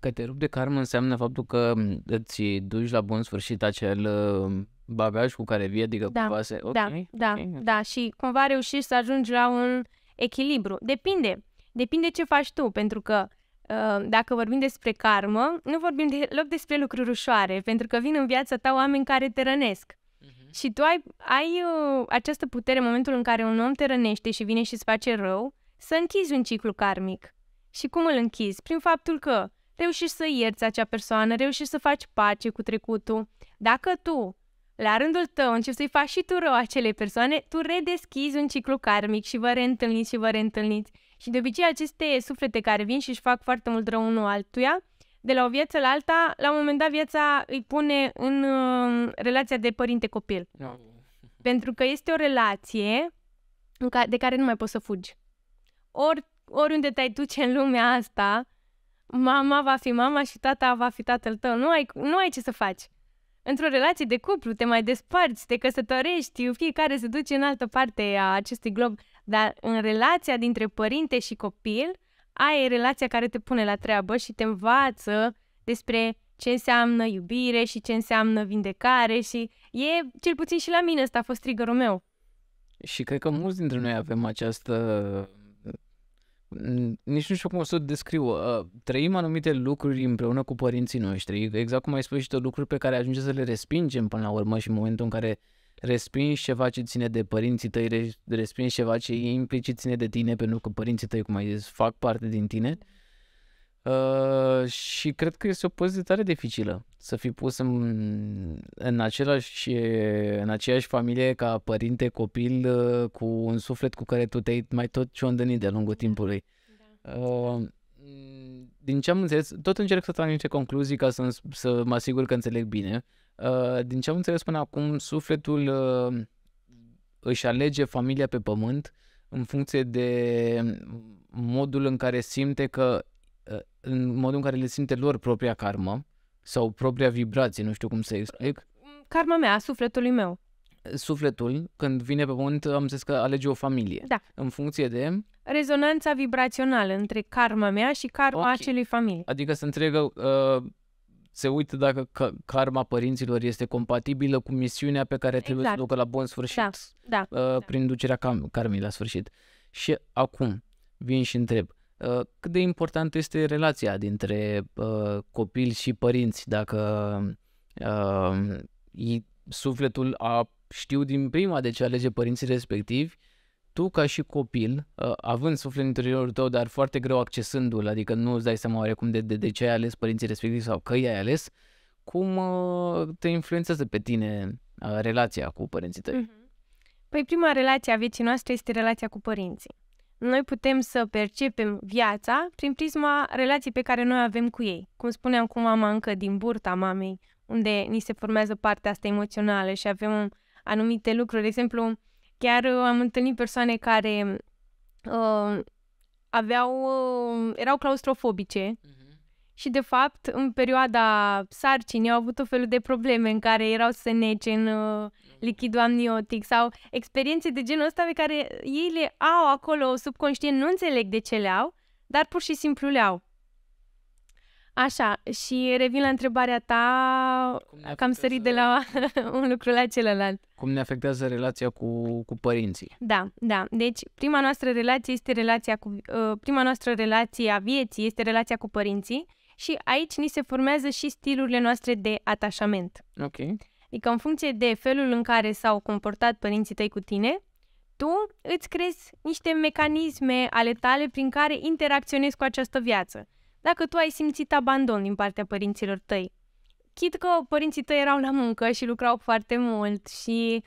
Că te rupi de karmă înseamnă faptul că îți duci la bun sfârșit acel uh, bagaj cu care vii, adică da, cumva se... Da. Okay, da, okay. da, da, și cumva reușești să ajungi la un echilibru. Depinde, depinde ce faci tu, pentru că Ehm, dacă vorbim despre karmă, nu vorbim deloc despre lucruri ușoare, pentru că vin în viața ta oameni care te rănesc. Uh-huh. Și tu ai, ai uh, această putere în momentul în care un om te rănește și vine și îți face rău, să închizi un ciclu karmic. Și cum îl închizi? Prin faptul că reușești să ierți acea persoană, reușești să faci pace cu trecutul. Dacă tu, la rândul tău, începi să-i faci și tu rău acelei persoane, tu redeschizi un ciclu karmic și vă reîntâlniți și vă reîntâlniți. Și de obicei aceste suflete care vin și își fac foarte mult rău unul altuia, de la o viață la alta, la un moment dat viața îi pune în uh, relația de părinte-copil. No. Pentru că este o relație ca- de care nu mai poți să fugi. Ori, oriunde te-ai duce în lumea asta, mama va fi mama și tata va fi tatăl tău. Nu ai, nu ai ce să faci. Într-o relație de cuplu te mai desparți, te căsătorești, fiecare se duce în altă parte a acestui glob. Dar în relația dintre părinte și copil, ai relația care te pune la treabă și te învață despre ce înseamnă iubire și ce înseamnă vindecare și e, cel puțin și la mine, ăsta a fost trigger meu. Și cred că mulți dintre noi avem această nici nu știu cum o să o descriu. Uh, trăim anumite lucruri împreună cu părinții noștri, exact cum ai spus și tu, lucruri pe care ajungem să le respingem până la urmă și în momentul în care uh, respingi ceva ce ține de părinții tăi, respingi ceva ce e implicit ține de tine, pentru că părinții tăi, cum ai zis, fac parte din tine. Uh, și cred că este o poziție tare dificilă să fii pus în, în, același, în aceeași familie ca părinte, copil, uh, cu un suflet cu care tu te-ai mai tot ciondănit de-a lungul timpului. Da. Uh, din ce am înțeles, tot încerc să trag niște concluzii ca să, să mă asigur că înțeleg bine. Uh, din ce am înțeles până acum, sufletul uh, își alege familia pe pământ în funcție de modul în care simte că uh, în modul în care le simte lor propria karmă sau propria vibrație, nu știu cum să explic. Karma mea, sufletului meu. Sufletul, când vine pe pământ, am zis că alege o familie. Da. În funcție de... Rezonanța vibrațională între karma mea și karma okay. acelei familii. Adică să întregă uh, se uită dacă karma părinților este compatibilă cu misiunea pe care trebuie exact. să ducă la bun sfârșit da, da, uh, da. prin ducerea cam, karmei la sfârșit. Și acum vin și întreb, uh, cât de important este relația dintre uh, copil și părinți, dacă uh, sufletul a știu din prima de ce alege părinții respectivi tu ca și copil, uh, având suflet în interiorul tău, dar foarte greu accesându-l, adică nu îți dai seama oarecum de, de, de ce ai ales părinții respectivi sau că i-ai ales, cum uh, te influențează pe tine uh, relația cu părinții tăi? Mhm. Păi prima relație a vieții noastre este relația cu părinții. Noi putem să percepem viața prin prisma relației pe care noi avem cu ei. Cum spuneam cu mama încă din burta mamei, unde ni se formează partea asta emoțională și avem anumite lucruri. De exemplu, Chiar uh, am întâlnit persoane care uh, aveau, uh, erau claustrofobice uh-huh. și, de fapt, în perioada sarcinii au avut o felul de probleme în care erau nece în uh, lichidul amniotic sau experiențe de genul ăsta pe care ei le au acolo subconștient, nu înțeleg de ce le au, dar pur și simplu le au. Așa, și revin la întrebarea ta, că am sărit de la un lucru la celălalt. Cum ne afectează relația cu, cu părinții? Da, da. Deci, prima noastră relație este relația cu, uh, prima noastră relație a vieții este relația cu părinții și aici ni se formează și stilurile noastre de atașament. Ok. Adică în funcție de felul în care s-au comportat părinții tăi cu tine, tu îți crezi niște mecanisme ale tale prin care interacționezi cu această viață dacă tu ai simțit abandon din partea părinților tăi. Chit că părinții tăi erau la muncă și lucrau foarte mult și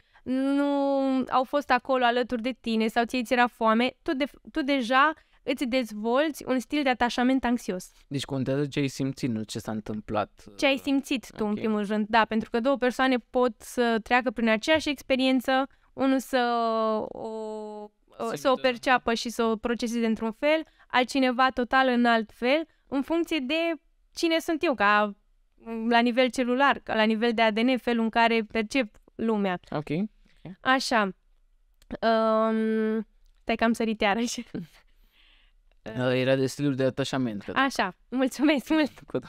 nu au fost acolo alături de tine sau ție ți era foame, tu, de, tu deja îți dezvolți un stil de atașament anxios. Deci contează ce ai simțit, nu ce s-a întâmplat. Ce ai simțit tu, okay. în primul rând, da, pentru că două persoane pot să treacă prin aceeași experiență, unul să o, Simtă. să o perceapă și să o proceseze într-un fel, altcineva total în alt fel, în funcție de cine sunt eu, ca la nivel celular, ca la nivel de ADN, felul în care percep lumea. Ok. Așa. Um, stai că am sărit iarăși. Ă, era de stilul de atașament. Așa, mulțumesc mult. Cu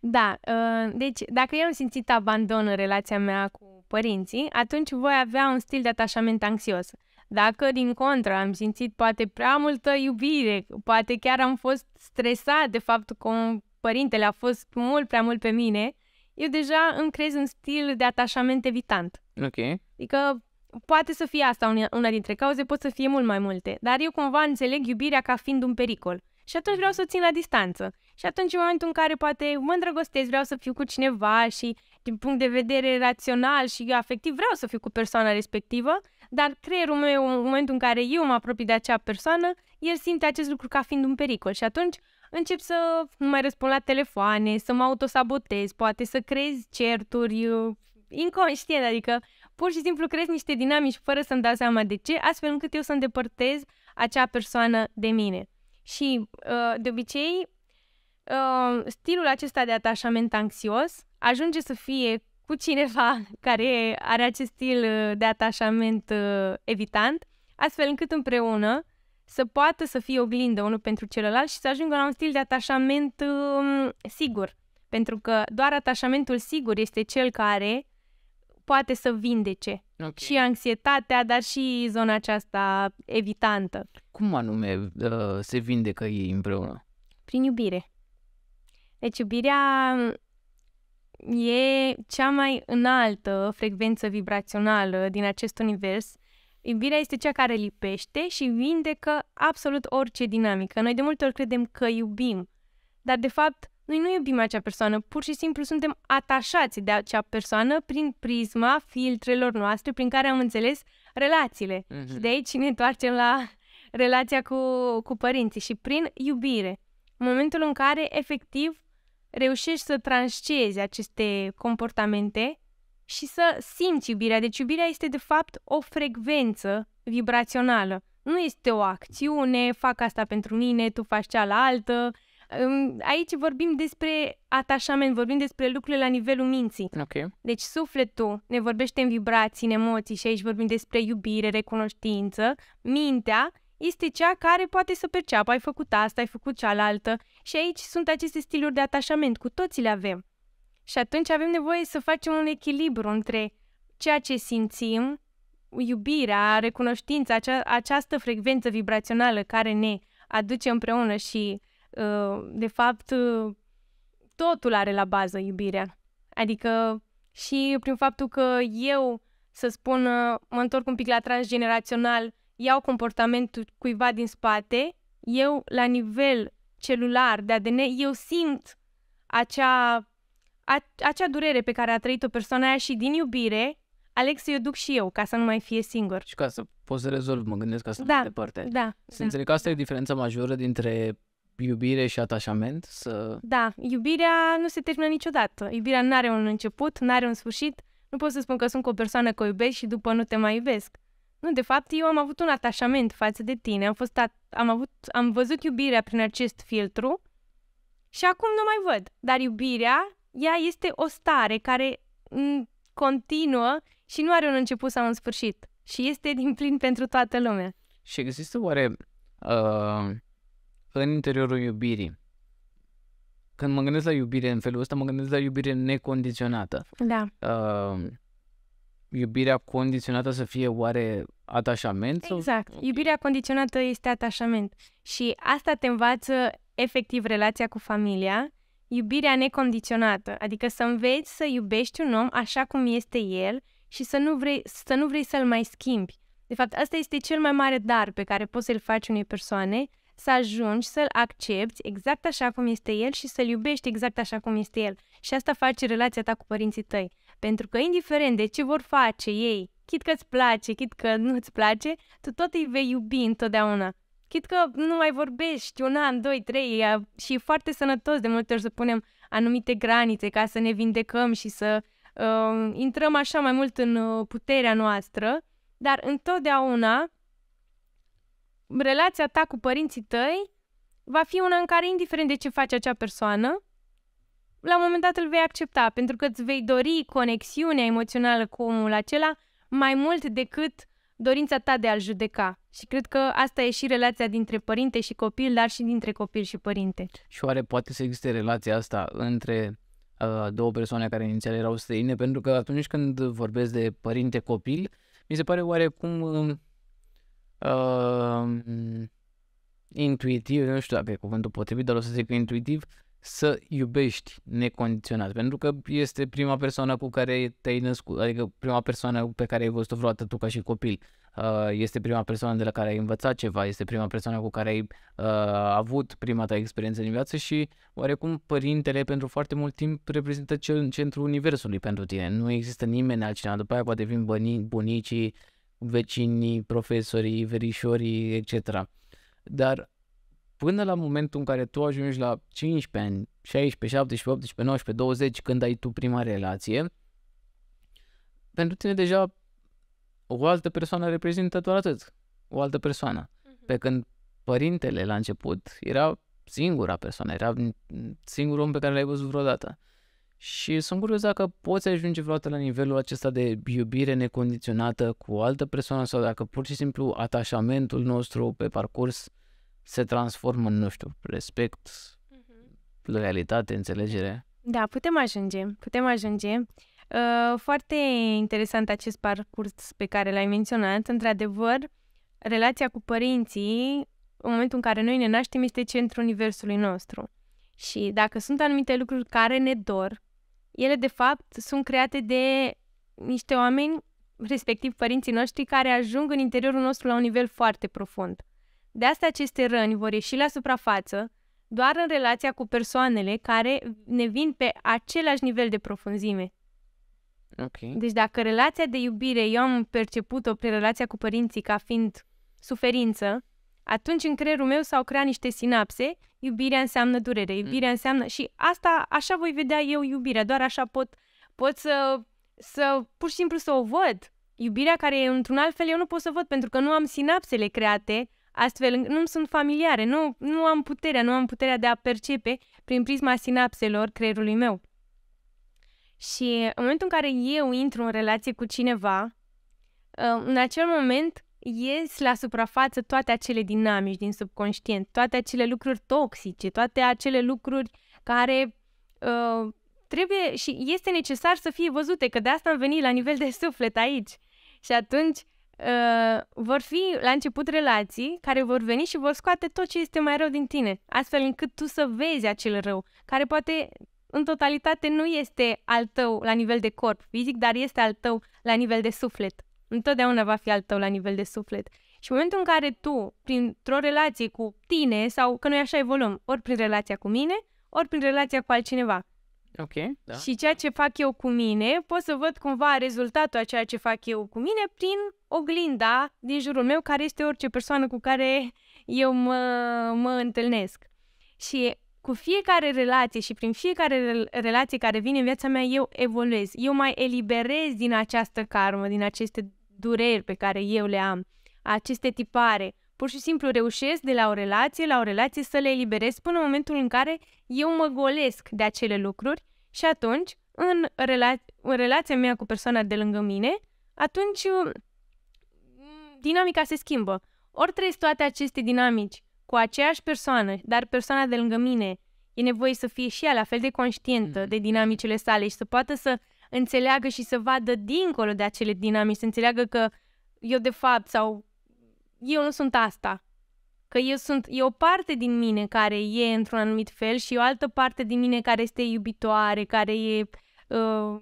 da, uh, deci dacă eu am simțit abandon în relația mea cu părinții, atunci voi avea un stil de atașament anxios. Dacă, din contră, am simțit poate prea multă iubire, poate chiar am fost stresat de faptul că părintele a fost mult prea mult pe mine, eu deja îmi creez un stil de atașament evitant. Ok. Adică poate să fie asta una dintre cauze, pot să fie mult mai multe, dar eu cumva înțeleg iubirea ca fiind un pericol. Și atunci vreau să o țin la distanță. Și atunci, în momentul în care poate mă îndrăgostesc, vreau să fiu cu cineva și, din punct de vedere rațional și afectiv, vreau să fiu cu persoana respectivă, dar creierul meu, în momentul în care eu mă apropii de acea persoană, el simte acest lucru ca fiind un pericol și atunci încep să nu mai răspund la telefoane, să mă autosabotez, poate să creez certuri uh, inconștient, adică pur și simplu creez niște dinamici fără să-mi dau seama de ce, astfel încât eu să îndepărtez acea persoană de mine. Și, uh, de obicei, uh, stilul acesta de atașament anxios ajunge să fie cu cineva care are acest stil uh, de atașament uh, evitant, astfel încât împreună să poată să fie oglindă unul pentru celălalt și să ajungă la un stil de atașament um, sigur. Pentru că doar atașamentul sigur este cel care poate să vindece okay. și anxietatea, dar și zona aceasta evitantă. Cum anume uh, se vindecă ei împreună? Prin iubire. Deci iubirea e cea mai înaltă frecvență vibrațională din acest univers. Iubirea este cea care lipește și vindecă absolut orice dinamică. Noi de multe ori credem că iubim, dar de fapt noi nu iubim acea persoană, pur și simplu suntem atașați de acea persoană prin prisma filtrelor noastre prin care am înțeles relațiile. Mm-hmm. Și mhm. de aici ne întoarcem la relația cu, cu părinții și prin iubire. În momentul în care efectiv reușești să transcezi aceste comportamente și să simți iubirea. Deci iubirea este de fapt o frecvență vibrațională. Nu este o acțiune, fac asta pentru mine, tu faci cealaltă. Aici vorbim despre atașament, vorbim despre lucrurile la nivelul minții. Okay. Deci sufletul ne vorbește în vibrații, în emoții și aici vorbim despre iubire, recunoștință. Mintea este cea care poate să perceapă, ai făcut asta, ai făcut cealaltă și aici sunt aceste stiluri de atașament, cu toții le avem. Și atunci avem nevoie să facem un echilibru între ceea ce simțim, iubirea, recunoștința, acea, această frecvență vibrațională care ne aduce împreună și, uh, de fapt, uh, totul are la bază iubirea. Adică și prin faptul că eu, să spun, uh, mă întorc un pic la transgenerațional, iau comportamentul cuiva din spate, eu, la nivel celular de ADN, eu simt acea, a, acea durere pe care a trăit-o persoana aia și din iubire aleg să-i duc și eu, ca să nu mai fie singur. Și ca să poți să rezolv, mă gândesc, ca să da, nu departe. Da, Să da. înțeleg că asta e diferența majoră dintre iubire și atașament? Să... Da, iubirea nu se termină niciodată. Iubirea nu are un început, nu are un sfârșit. Nu pot să spun că sunt cu o persoană că o iubesc și după nu te mai iubesc. Nu, de fapt, eu am avut un atașament față de tine, am, fost at- am, avut, am văzut iubirea prin acest filtru și acum nu mai văd. Dar iubirea, ea este o stare care m- mm, continuă și nu are un început sau un sfârșit. Și este din plin pentru toată lumea. Și există oare uh, în interiorul iubirii, când mă gândesc la iubire în felul ăsta, mă gândesc la iubire necondiționată. Da. Uh, iubirea condiționată să fie oare atașament? Sau? Exact. Iubirea condiționată este atașament. Și asta te învață efectiv relația cu familia, iubirea necondiționată, adică să înveți să iubești un om așa cum este el și să nu vrei, să nu vrei să-l mai schimbi. De fapt, asta este cel mai mare dar pe care poți să-l faci unei persoane, să ajungi să-l accepti exact așa cum este el și să-l iubești exact așa cum este el. Și asta face relația ta cu părinții tăi. Pentru că indiferent de ce vor face ei, chit că îți place, chit că nu îți place, tu tot îi vei iubi întotdeauna. Chit că nu mai vorbești un an, doi, trei și e foarte sănătos de multe ori să punem anumite granițe ca să ne vindecăm și să uh, intrăm așa mai mult în ă, puterea noastră, dar întotdeauna relația ta cu părinții tăi va fi una în care, indiferent de ce face acea persoană, la un moment dat îl vei accepta, pentru că îți vei dori conexiunea emoțională cu omul acela mai mult decât dorința ta de a-l judeca. Și cred că asta e și relația dintre părinte și copil, dar și dintre copil și părinte. Și oare poate să existe relația asta între uh, două persoane care inițial erau străine? Pentru că atunci când vorbesc de părinte-copil, mi se pare oarecum uh, uh, intuitiv, nu știu dacă e cuvântul potrivit, dar o să zic intuitiv, uh, să iubești necondiționat, pentru că este prima persoană cu care te-ai născut, adică prima persoană pe care ai văzut-o vreodată tu ca și copil, uh, este prima persoană de la care ai învățat ceva, este prima persoană cu care ai uh, avut prima ta experiență în viață și oarecum părintele pentru foarte mult timp reprezintă cel centrul universului pentru tine, nu există nimeni altcineva, după aia poate vin bunicii, vecinii, profesorii, verișorii, etc. Dar până la momentul în care tu ajungi la 15 ani, 16, 17, 18, 19, 20, când ai tu prima relație, pentru tine deja o altă persoană reprezintă doar atât, o altă persoană. Mhm. Pe când părintele la început era singura persoană, era singurul om pe care l-ai văzut vreodată. Și sunt curios dacă poți ajunge vreodată la nivelul acesta de iubire necondiționată cu o altă persoană sau dacă pur și simplu atașamentul nostru pe parcurs uh, se transformă în, nu știu, respect, uh-huh. loialitate, înțelegere. Da, putem ajunge, putem ajunge. Uh, foarte interesant acest parcurs pe care l-ai menționat. Într-adevăr, relația cu părinții, în momentul în care noi ne naștem, este centrul universului nostru. Și dacă sunt anumite lucruri care ne dor, ele de fapt sunt create de niște oameni, respectiv părinții noștri, care ajung în interiorul nostru la un nivel foarte profund. De asta aceste răni vor ieși la suprafață doar în relația cu persoanele care ne vin pe același nivel de profunzime. Okay. Deci dacă relația de iubire, eu am perceput-o pe relația cu părinții ca fiind suferință, atunci în creierul meu s-au creat niște sinapse, iubirea înseamnă durere, mm. iubirea mm. înseamnă... Și asta, așa voi vedea eu iubirea, doar așa pot, pot să, să, pur și simplu să o văd. Iubirea care într-un alt fel eu nu pot să văd, pentru că nu am sinapsele create astfel nu sunt familiare, nu, nu am puterea, nu am puterea de a percepe prin prisma sinapselor creierului meu. Și în momentul în care eu intru în relație cu cineva, uh, în acel moment ies la suprafață toate acele dinamici din subconștient, toate acele lucruri toxice, toate acele lucruri care uh, trebuie și este necesar să fie văzute, că de asta am venit la nivel de suflet aici. Și atunci Uh, vor fi la început relații care vor veni și vor scoate tot ce este mai rău din tine, astfel încât tu să vezi acel rău, care poate în totalitate nu este al tău la nivel de corp fizic, dar este al tău la nivel de suflet. Întotdeauna va fi al tău la nivel de suflet. Și în momentul în care tu, printr-o relație cu tine, sau că noi așa evoluăm, ori prin relația cu mine, ori prin relația cu altcineva, Ok, da. Și ceea ce fac eu cu mine, pot să văd cumva rezultatul a ceea ce fac eu cu mine prin oglinda din jurul meu, care este orice persoană cu care eu mă, mă întâlnesc. Și cu fiecare relație și prin fiecare relație care vine în viața mea, eu evoluez. Eu mai eliberez din această karmă, din aceste dureri pe care eu le am, aceste tipare. Pur și simplu reușesc de la o relație la o relație să le eliberez până în momentul în care eu mă golesc de acele lucruri și atunci, în, rela- în relația mea cu persoana de lângă mine, atunci um, dinamica se schimbă. Ori trăiesc toate aceste dinamici cu aceeași persoană, dar persoana de lângă mine e nevoie să fie și ea la fel de conștientă mm-hmm. de dinamicile sale și să poată să înțeleagă și să vadă dincolo de acele dinamici, să înțeleagă că eu de fapt sau eu nu sunt asta că eu sunt, e o parte din mine care e într-un anumit fel și o altă parte din mine care este iubitoare, care e uh,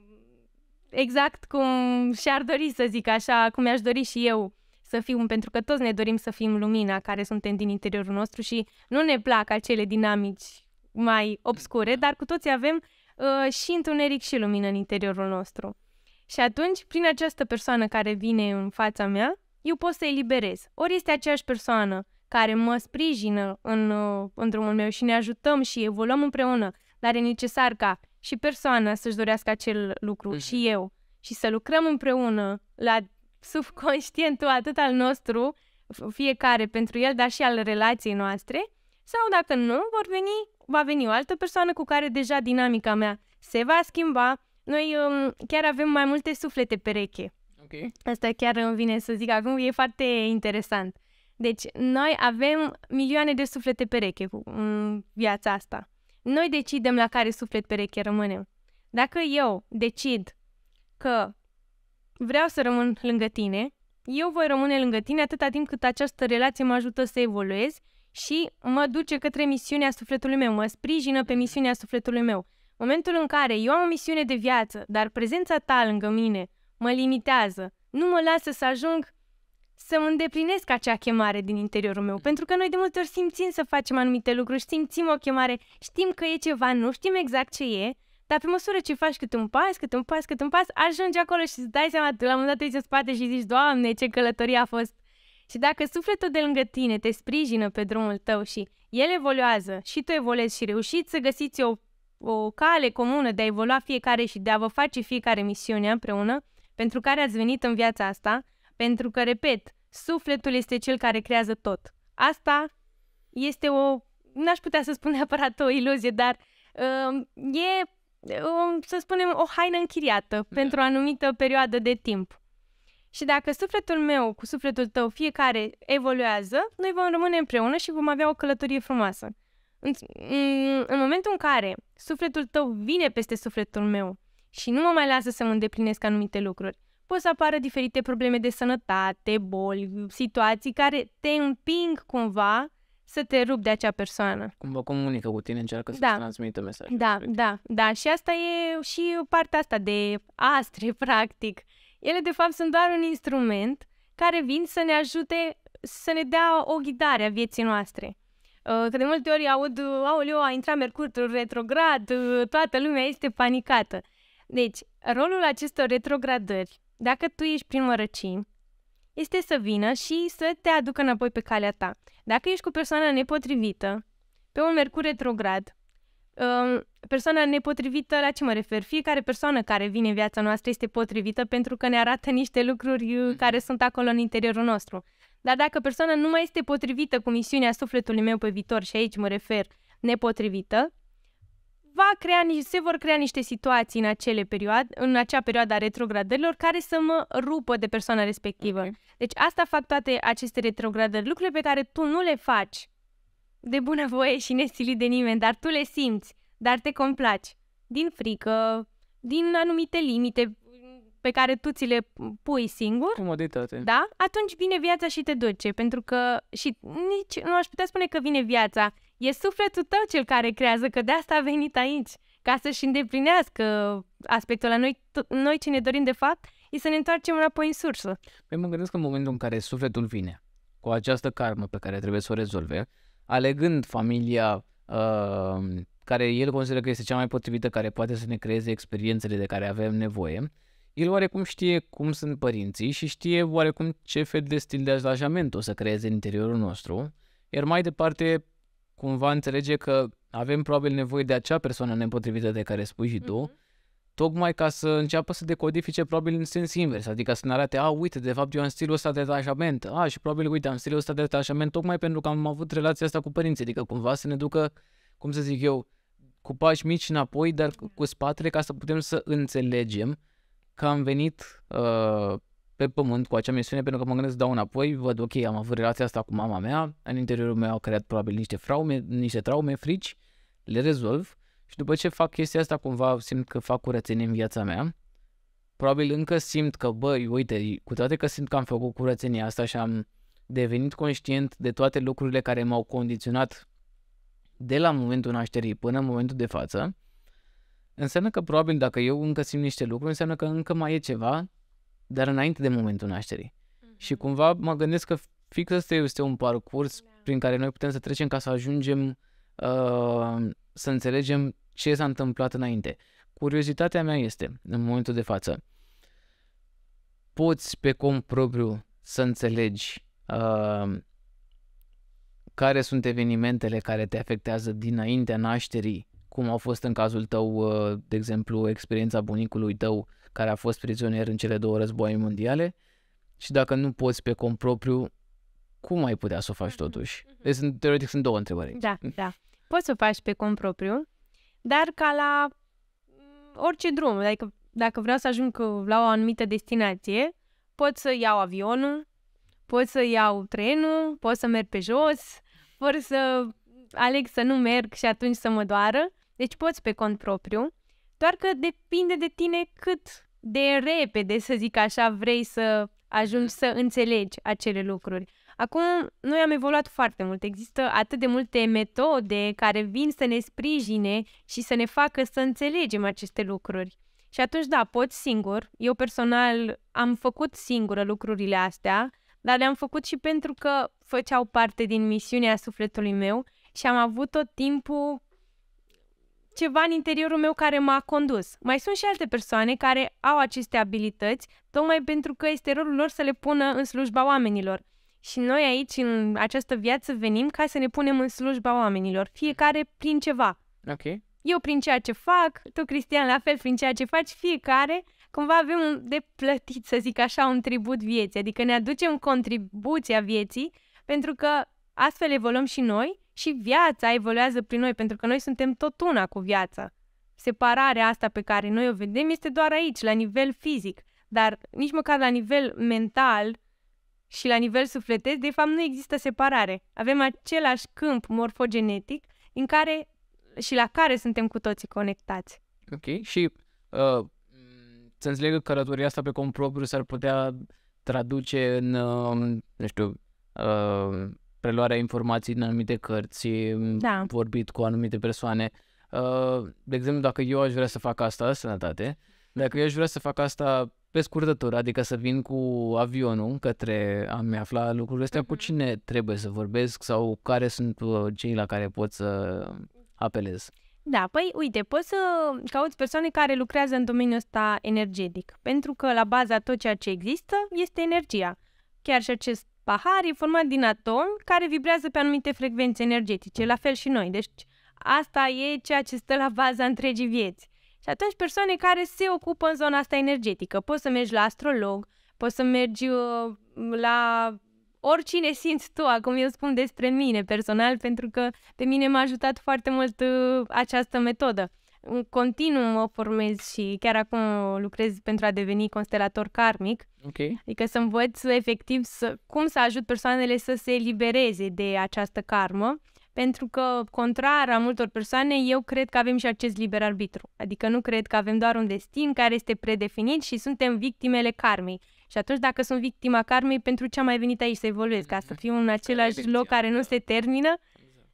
exact cum și-ar dori să zic așa, cum mi-aș dori și eu să fim, pentru că toți ne dorim să fim lumina care suntem din interiorul nostru și nu ne plac acele dinamici mai obscure, dar cu toții avem uh, și întuneric și lumină în interiorul nostru. Și atunci, prin această persoană care vine în fața mea, eu pot să eliberez. Ori este aceeași persoană care mă sprijină în, uh, în drumul meu și ne ajutăm și evoluăm împreună, dar e necesar ca și persoana să-și dorească acel lucru mm-hmm. și eu și să lucrăm împreună la subconștientul atât al nostru, fiecare pentru el, dar și al relației noastre, sau dacă nu, vor veni, va veni o altă persoană cu care deja dinamica mea se va schimba. Noi um, chiar avem mai multe suflete pereche. Okay. Asta chiar îmi vine să zic acum, e foarte interesant. Deci, noi avem milioane de suflete pereche cu, în viața asta. Noi decidem la care suflet pereche rămânem. Dacă eu decid că vreau să rămân lângă tine, eu voi rămâne lângă tine atâta timp cât această relație mă ajută să evoluez și mă duce către misiunea sufletului meu, mă sprijină pe misiunea sufletului meu. Momentul în care eu am o misiune de viață, dar prezența ta lângă mine mă limitează, nu mă lasă să ajung să îndeplinesc acea chemare din interiorul meu. Pentru că noi de multe ori simțim să facem anumite lucruri, simțim o chemare, știm că e ceva, nu știm exact ce e, dar pe măsură ce faci câte un pas, câte un pas, câte un pas, ajungi acolo și îți dai seama, la un moment dat în spate și zici, Doamne, ce călătorie a fost. Și dacă sufletul de lângă tine te sprijină pe drumul tău și el evoluează și tu evoluezi și reușiți să găsiți o, o cale comună de a evolua fiecare și de a vă face fiecare misiune împreună pentru care ați venit în viața asta, pentru că, repet, sufletul este cel care creează tot. Asta este o, n-aș putea să spun neapărat o iluzie, dar uh, e, uh, să spunem, o haină închiriată da. pentru o anumită perioadă de timp. Și dacă sufletul meu cu sufletul tău fiecare evoluează, noi vom rămâne împreună și vom avea o călătorie frumoasă. În, în, mm, în momentul în care sufletul tău vine peste sufletul meu și nu mă mai lasă să mă îndeplinesc anumite lucruri, pot să apară diferite probleme de sănătate, boli, situații care te împing cumva să te rup de acea persoană. Cumva comunică cu tine, încearcă să-ți da. transmită mesajul. Da, da, da. Și asta e și partea asta de astre, practic. Ele, de fapt, sunt doar un instrument care vin să ne ajute să ne dea o ghidare a vieții noastre. Uh, că de multe ori aud, aoleu, a intrat Mercurul retrograd, uh, toată lumea este panicată. Deci, rolul acestor retrogradări dacă tu ești prin mărăcini, este să vină și să te aducă înapoi pe calea ta. Dacă ești cu persoana nepotrivită, pe un mercur retrograd, um, persoana nepotrivită, la ce mă refer? Fiecare persoană care vine în viața noastră este potrivită pentru că ne arată niște lucruri uh, mm-hmm. care sunt acolo în interiorul nostru. Dar dacă persoana nu mai este potrivită cu misiunea sufletului meu pe viitor, și aici mă refer nepotrivită, va crea, se vor crea niște situații în, acele perioade, în acea perioadă a retrogradărilor care să mă rupă de persoana respectivă. Okay. Deci asta fac toate aceste retrogradări, lucrurile pe care tu nu le faci de bunăvoie și nesilit de nimeni, dar tu le simți, dar te complaci din frică, din anumite limite pe care tu ți le pui singur. Comoditate. Da? Atunci vine viața și te duce, pentru că și nici nu aș putea spune că vine viața, E sufletul tău cel care creează, că de asta a venit aici, ca să-și îndeplinească aspectul ăla. Noi, t- noi ce ne dorim de fapt e să ne întoarcem înapoi în sursă. Păi mă gândesc că în momentul în care sufletul vine cu această karmă pe care trebuie să o rezolve, alegând familia uh, care el consideră că este cea mai potrivită, care poate să ne creeze experiențele de care avem nevoie, el oarecum știe cum sunt părinții și știe oarecum ce fel de stil de ajajament o să creeze în interiorul nostru, iar mai departe cumva înțelege că avem probabil nevoie de acea persoană nepotrivită de care spui și tu, mm-hmm. tocmai ca să înceapă să decodifice probabil în sens invers, adică să ne arate, a, uite, de fapt eu am stilul ăsta de atașament. a, și probabil, uite, am stilul ăsta de atașament tocmai pentru că am avut relația asta cu părinții, adică cumva să ne ducă, cum să zic eu, cu pași mici înapoi, dar cu spatele ca să putem să înțelegem că am venit uh, pe pământ cu acea misiune pentru că mă gândesc să dau înapoi, văd, ok, am avut relația asta cu mama mea, în interiorul meu au creat probabil niște, fraume, niște traume, frici, le rezolv și după ce fac chestia asta cumva simt că fac curățenie în viața mea, probabil încă simt că, băi, uite, cu toate că simt că am făcut curățenia asta și am devenit conștient de toate lucrurile care m-au condiționat de la momentul nașterii până în momentul de față, înseamnă că probabil dacă eu încă simt niște lucruri, înseamnă că încă mai e ceva dar înainte de momentul nașterii. Mhm. Și cumva mă gândesc că fix ăsta este un parcurs da. prin care noi putem să trecem ca să ajungem uh, să înțelegem ce s-a întâmplat înainte. Curiozitatea mea este, în momentul de față, poți pe cum propriu să înțelegi uh, care sunt evenimentele care te afectează dinaintea nașterii cum au fost în cazul tău, uh, de exemplu, experiența bunicului tău care a fost prizonier în cele două războaie mondiale și dacă nu poți pe cont propriu, cum ai putea să o faci mhm, totuși? Mhm. Deci, sunt, teoretic, sunt două întrebări. Da, da. Poți să o faci pe cont propriu, dar ca la mm, orice drum, adică dacă vreau să ajung la o anumită destinație, pot să iau avionul, pot să iau trenul, pot să merg pe jos, pot să aleg să nu merg și atunci să mă doară. Deci poți pe cont propriu, doar că depinde de tine cât de repede, să zic așa, vrei să ajungi să înțelegi acele lucruri. Acum, noi am evoluat foarte mult. Există atât de multe metode care vin să ne sprijine și să ne facă să înțelegem aceste lucruri. Și atunci, da, poți singur. Eu personal am făcut singură lucrurile astea, dar le-am făcut și pentru că făceau parte din misiunea sufletului meu și am avut tot timpul ceva în interiorul meu care m-a condus. Mai sunt și alte persoane care au aceste abilități, tocmai pentru că este rolul lor să le pună în slujba oamenilor. Și noi aici, în această viață, venim ca să ne punem în slujba oamenilor, fiecare prin ceva. Ok. Eu prin ceea ce fac, tu, Cristian, la fel prin ceea ce faci, fiecare cumva avem de plătit, să zic așa, un tribut vieții, adică ne aducem contribuția vieții, pentru că astfel evoluăm și noi și viața evoluează prin noi, pentru că noi suntem tot una cu viața. Separarea asta pe care noi o vedem este doar aici, la nivel fizic, dar nici măcar la nivel mental și la nivel sufletesc, de fapt nu există separare. Avem același câmp morfogenetic în care și la care suntem cu toții conectați. Ok, și uh, să înțeleg că călătoria asta pe cum propriu s-ar putea traduce în, uh, nu știu, uh, preluarea informației din anumite cărți, da. vorbit cu anumite persoane. Uh, de exemplu, dacă eu aș vrea să fac asta, sănătate, dacă eu aș vrea să fac asta pe scurtătură, adică să vin cu avionul către a-mi afla lucrurile astea, cu mhm. cine trebuie să vorbesc sau care sunt uh, cei la care pot să apelez? Da, păi uite, poți să cauți persoane care lucrează în domeniul ăsta energetic, pentru că la baza tot ceea ce există este energia. Chiar și acest Pahar e format din atomi care vibrează pe anumite frecvențe energetice, la fel și noi. Deci asta e ceea ce stă la baza întregii vieți. Și atunci persoane care se ocupă în zona asta energetică. Poți să mergi la astrolog, poți să mergi uh, la oricine simți tu, acum eu spun despre mine personal, pentru că pe mine m-a ajutat foarte mult uh, această metodă continuu mă formez și chiar acum lucrez pentru a deveni constelator karmic. Okay. Adică să învăț efectiv să, cum să ajut persoanele să se elibereze de această karmă. Pentru că, contrar a multor persoane, eu cred că avem și acest liber arbitru. Adică nu cred că avem doar un destin care este predefinit și suntem victimele karmei. Și atunci, dacă sunt victima karmei, pentru ce am mai venit aici să evoluez? Ca să fiu în același loc care nu se termină,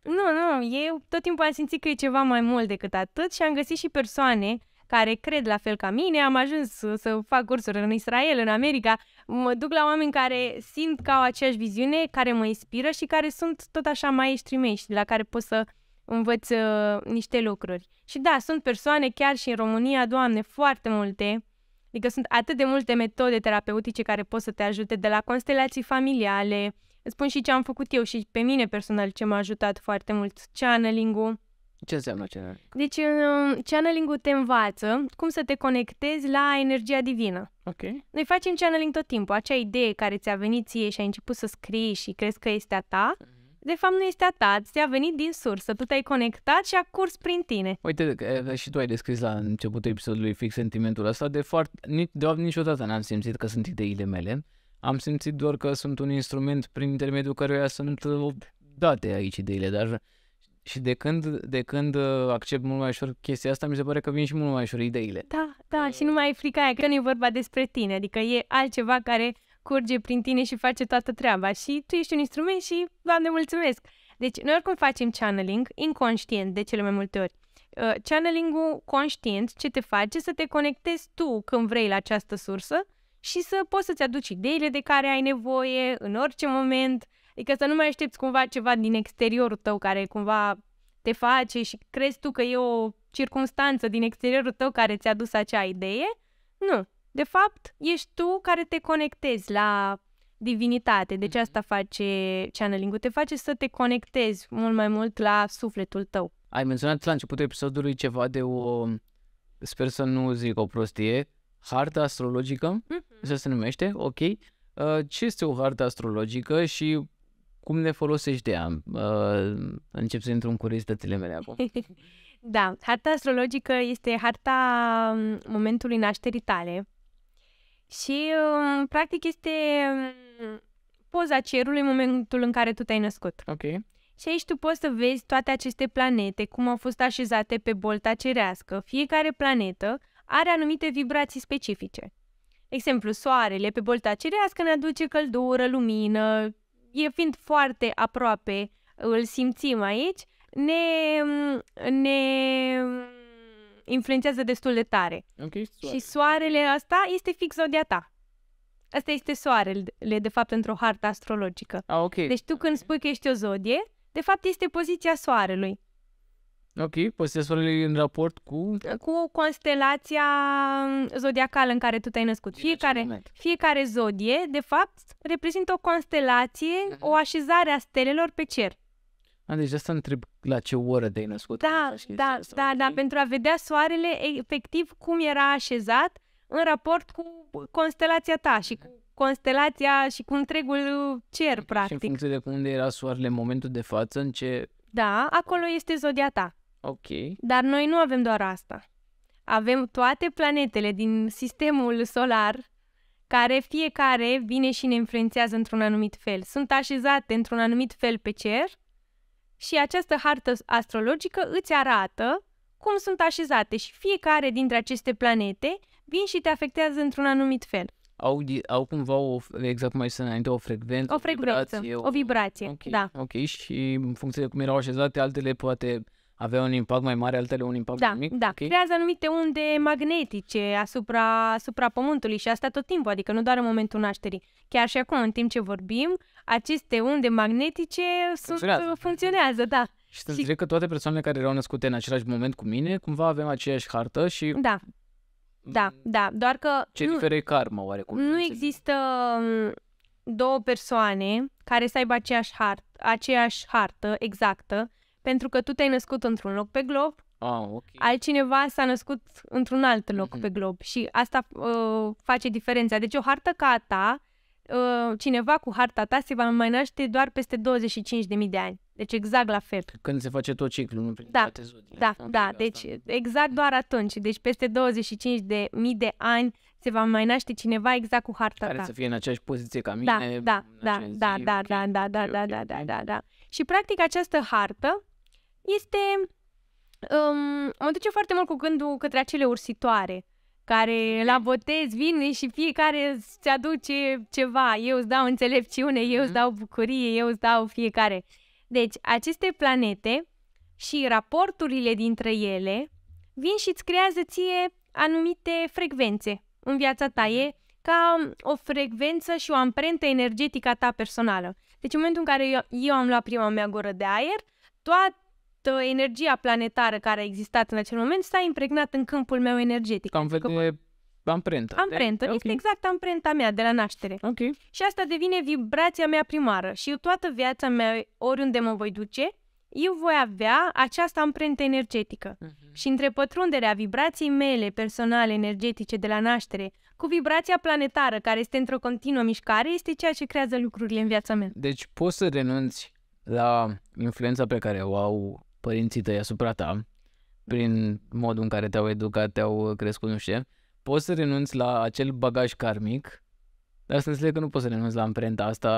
nu, nu, eu tot timpul am simțit că e ceva mai mult decât atât și am găsit și persoane care cred la fel ca mine, am ajuns să fac cursuri în Israel, în America, mă duc la oameni care simt că au aceeași viziune, care mă inspiră și care sunt tot așa mai de la care pot să învăț uh, niște lucruri. Și da, sunt persoane chiar și în România, doamne, foarte multe, adică sunt atât de multe metode terapeutice care pot să te ajute de la constelații familiale, Îți spun și ce am făcut eu și pe mine personal ce m-a ajutat foarte mult. Channeling-ul. Ce înseamnă channeling? Deci, uh, channeling-ul te învață cum să te conectezi la energia divină. Ok. Noi facem channeling tot timpul. Acea idee care ți-a venit ție și ai început să scrii și crezi că este a ta, mhm. de fapt nu este a ta, ți-a venit din sursă, tu te-ai conectat și a curs prin tine. Uite, și tu ai descris la începutul episodului fix sentimentul ăsta, de foarte, de fapt niciodată n-am simțit că sunt ideile mele, am simțit doar că sunt un instrument prin intermediul căruia sunt uh, date aici ideile, dar și de când, de când uh, accept mult mai ușor chestia asta, mi se pare că vin și mult mai ușor ideile. Da, da, și nu mai ai frica aia că nu e vorba despre tine, adică e altceva care curge prin tine și face toată treaba și tu ești un instrument și, Doamne, mulțumesc! Deci, noi oricum facem channeling inconștient de cele mai multe ori. Uh, channeling-ul conștient, ce te face să te conectezi tu când vrei la această sursă și să poți să-ți aduci ideile de care ai nevoie în orice moment, adică să nu mai aștepți cumva ceva din exteriorul tău care cumva te face și crezi tu că e o circunstanță din exteriorul tău care ți-a dus acea idee. Nu. De fapt, ești tu care te conectezi la divinitate. Deci mhm. asta face channeling-ul. Te face să te conectezi mult mai mult la sufletul tău. Ai menționat la începutul episodului ceva de o... Sper să nu zic o prostie, Harta astrologică, uh-huh. Mm-hmm. să se numește, ok. Uh, ce este o hartă astrologică și cum ne folosești de ea? Uh, încep să intru în curiozitățile mele acum. da, harta astrologică este harta um, momentului nașterii tale și uh, practic este um, poza cerului în momentul în care tu te-ai născut. Ok. Și aici tu poți să vezi toate aceste planete, cum au fost așezate pe bolta cerească. Fiecare planetă are anumite vibrații specifice. Exemplu, soarele pe bolta cerească ne aduce căldură, lumină, e fiind foarte aproape, îl simțim aici, ne, ne influențează destul de tare. Okay, soare. Și soarele asta este fix zodia ta. Asta este soarele, de fapt, într-o hartă astrologică. Ah, okay. Deci tu când spui că ești o zodie, de fapt este poziția soarelui. Ok, posesorele în raport cu... Cu constelația zodiacală în care tu te-ai născut. Fiecare, fiecare zodie, de fapt, reprezintă o constelație, uh-huh. o așezare a stelelor pe cer. A, deci asta întreb la ce oră te-ai născut. Da, da, da, da, da, pentru a vedea soarele efectiv cum era așezat în raport cu constelația ta și cu constelația și cu întregul cer, practic. Și în funcție de unde era soarele în momentul de față, în ce... Da, acolo este zodia ta. Ok. Dar noi nu avem doar asta. Avem toate planetele din sistemul solar, care fiecare vine și ne influențează într-un anumit fel. Sunt așezate într-un anumit fel pe cer și această hartă astrologică îți arată cum sunt așezate și fiecare dintre aceste planete vin și te afectează într-un anumit fel. Au, au cumva, o, exact cum ai zis înainte, o frecvență, o frecvență, o vibrație. O vibrație, okay, da. Ok, și în funcție de cum erau așezate, altele poate avea un impact mai mare, altele un impact da, mai mic? Da, okay. creează anumite unde magnetice asupra, asupra Pământului și asta tot timpul, adică nu doar în momentul nașterii. Chiar și acum, în timp ce vorbim, aceste unde magnetice funcționează, sunt, funcționează da. Și să înțeleg că toate persoanele care erau născute în același moment cu mine, cumva avem aceeași hartă și... Da, da, mm. da, doar că... Ce nu, diferă e karma, oarecum. Nu există mm, două persoane care să aibă aceeași hartă, aceeași hartă exactă, pentru că tu te-ai născut într-un loc pe glob, Ah, okay. Altcineva s-a născut într-un alt loc mm-hmm. pe glob și asta uh, face diferența. Deci o hartă ca a ta, uh, cineva cu harta ta se va mai naște doar peste 25.000 de ani. Deci exact la fel. Când se face tot ciclul, nu prin da, toate Da, da, deci da deci asta. exact doar atunci. Deci peste 25.000 de, mii de ani se va mai naște cineva exact cu harta Care ta. să fie în aceeași poziție ca da, mine. Da, da da, da, da, da, da, da, da, da, da, da, da, da, da. Și practic această hartă este... Um, mă duce foarte mult cu gândul către acele ursitoare care la botez vine și fiecare îți aduce ceva. Eu îți dau înțelepciune, eu îți mhm. dau bucurie, eu îți dau fiecare. Deci, aceste planete și raporturile dintre ele vin și îți creează ție anumite frecvențe în viața ta. Mhm. E ca o frecvență și o amprentă energetică a ta personală. Deci în momentul în care eu, eu am luat prima mea gură de aer, toate Uh, energia planetară care a existat în acel moment s-a impregnat în câmpul meu energetic. Cam vede că... amprenta. Amprenta. Okay. Este exact amprenta mea de la naștere. Ok. Și asta devine vibrația mea primară. Și eu toată viața mea, oriunde mă voi duce, eu voi avea această amprentă energetică. Uh-huh. Și între pătrunderea vibrației mele personale energetice de la naștere cu vibrația planetară care este într-o continuă mișcare este ceea ce creează lucrurile în viața mea. Deci poți să renunți la influența pe care o au părinții tăi asupra ta, prin modul în care te-au educat, te-au crescut, nu știu poți să renunți la acel bagaj karmic, dar să înțeleg că nu poți să renunți la amprenta asta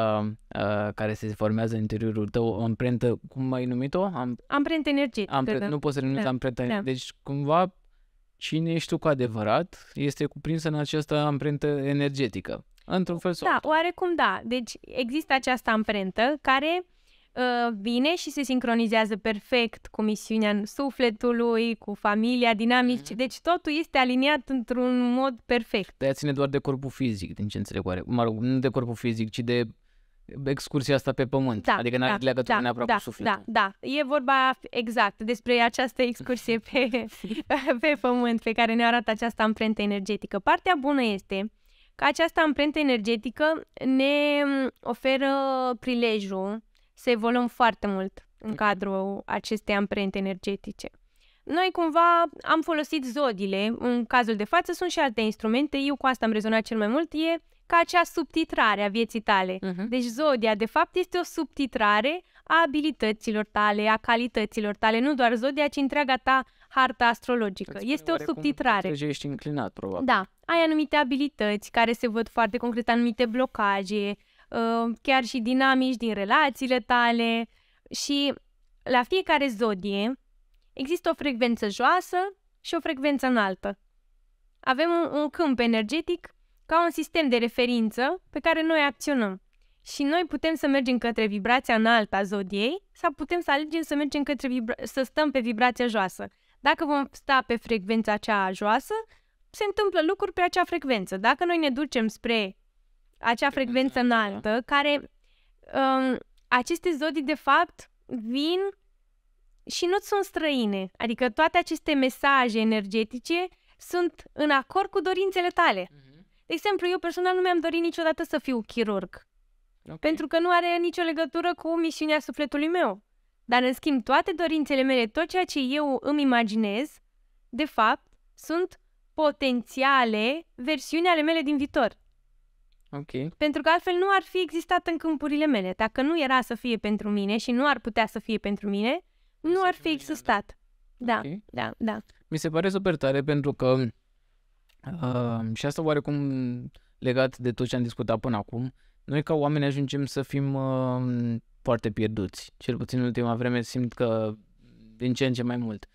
uh, care se formează în interiorul tău, o amprentă, cum ai numit-o? Am... Amprentă energetică. Da. Nu poți să renunți da. la amprenta da. Deci, cumva, cine ești tu cu adevărat este cuprinsă în această amprentă energetică. Într-un fel sau Da, oarecum da. Deci există această amprentă care vine uh, și se sincronizează perfect cu misiunea sufletului, cu familia, dinamici. Mm-hmm. Deci totul este aliniat într-un mod perfect. Dar ține doar de corpul fizic, din ce înțeleg oare. Mă rog, nu de corpul fizic, ci de excursia asta pe pământ. Da, adică n-are da, legătură da, neapărat da, cu sufletul. Da, da, e vorba exact despre această excursie pe, pe pământ pe care ne arată această amprentă energetică. Partea bună este că această amprentă energetică ne oferă prilejul să evoluăm foarte mult în cadrul acestei amprente energetice. Noi cumva am folosit zodiile. în cazul de față sunt și alte instrumente, eu cu asta am rezonat cel mai mult, e ca acea subtitrare a vieții tale. Uh-huh. Deci zodia, de fapt, este o subtitrare a abilităților tale, a calităților tale, nu doar zodia, ci întreaga ta harta astrologică. Spune, este o subtitrare. Deci ești inclinat, probabil. Da. Ai anumite abilități care se văd foarte concret, anumite blocaje, Uh, chiar și dinamici din relațiile tale și la fiecare zodie există o frecvență joasă și o frecvență înaltă. Avem un, un câmp energetic ca un sistem de referință pe care noi acționăm. Și noi putem să mergem către vibrația înaltă a zodiei sau putem să alegem să mergem către vibra- să stăm pe vibrația joasă. Dacă vom sta pe frecvența cea joasă, se întâmplă lucruri pe acea frecvență. Dacă noi ne ducem spre acea exact. frecvență înaltă, care um, aceste zodii, de fapt, vin și nu sunt străine. Adică toate aceste mesaje energetice sunt în acord cu dorințele tale. Mhm. De exemplu, eu personal nu mi-am dorit niciodată să fiu chirurg. Okay. Pentru că nu are nicio legătură cu misiunea sufletului meu. Dar, în schimb, toate dorințele mele, tot ceea ce eu îmi imaginez, de fapt, sunt potențiale versiuni ale mele din viitor. Ok. Pentru că altfel nu ar fi existat în câmpurile mele. Dacă nu era să fie pentru mine și nu ar putea să fie pentru mine, nu, nu ar fi da. existat. Da, da, okay. da, da. Mi se pare super tare pentru că uh, și asta oarecum legat de tot ce am discutat până acum, noi ca oameni ajungem să fim uh, foarte pierduți. Cel puțin în ultima vreme simt că din ce în ce mai mult.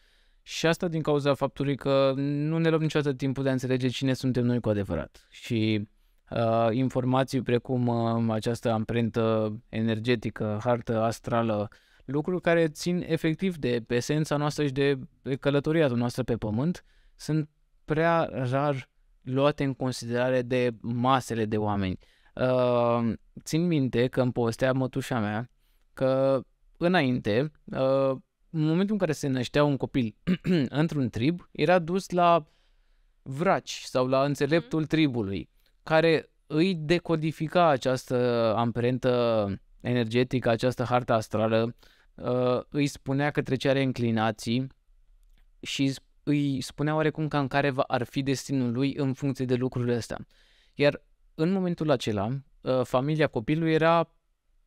Și asta din cauza faptului că nu ne luăm niciodată timpul de a înțelege cine suntem noi cu adevărat. Și uh, informații precum uh, această amprentă energetică, hartă astrală, lucruri care țin efectiv de esența noastră și de călătoria noastră pe pământ, sunt prea rar luate în considerare de masele de oameni. Uh, țin minte că îmi postea mătușa mea că înainte, uh, în momentul în care se năștea un copil într-un trib, era dus la vraci sau la înțeleptul mhm. tribului care îi decodifica această amprentă energetică, această hartă astrală, uh, îi spunea către ce are inclinații și îi spunea oarecum în care ar fi destinul lui în funcție de lucrurile astea. Iar în momentul acela, uh, familia copilului era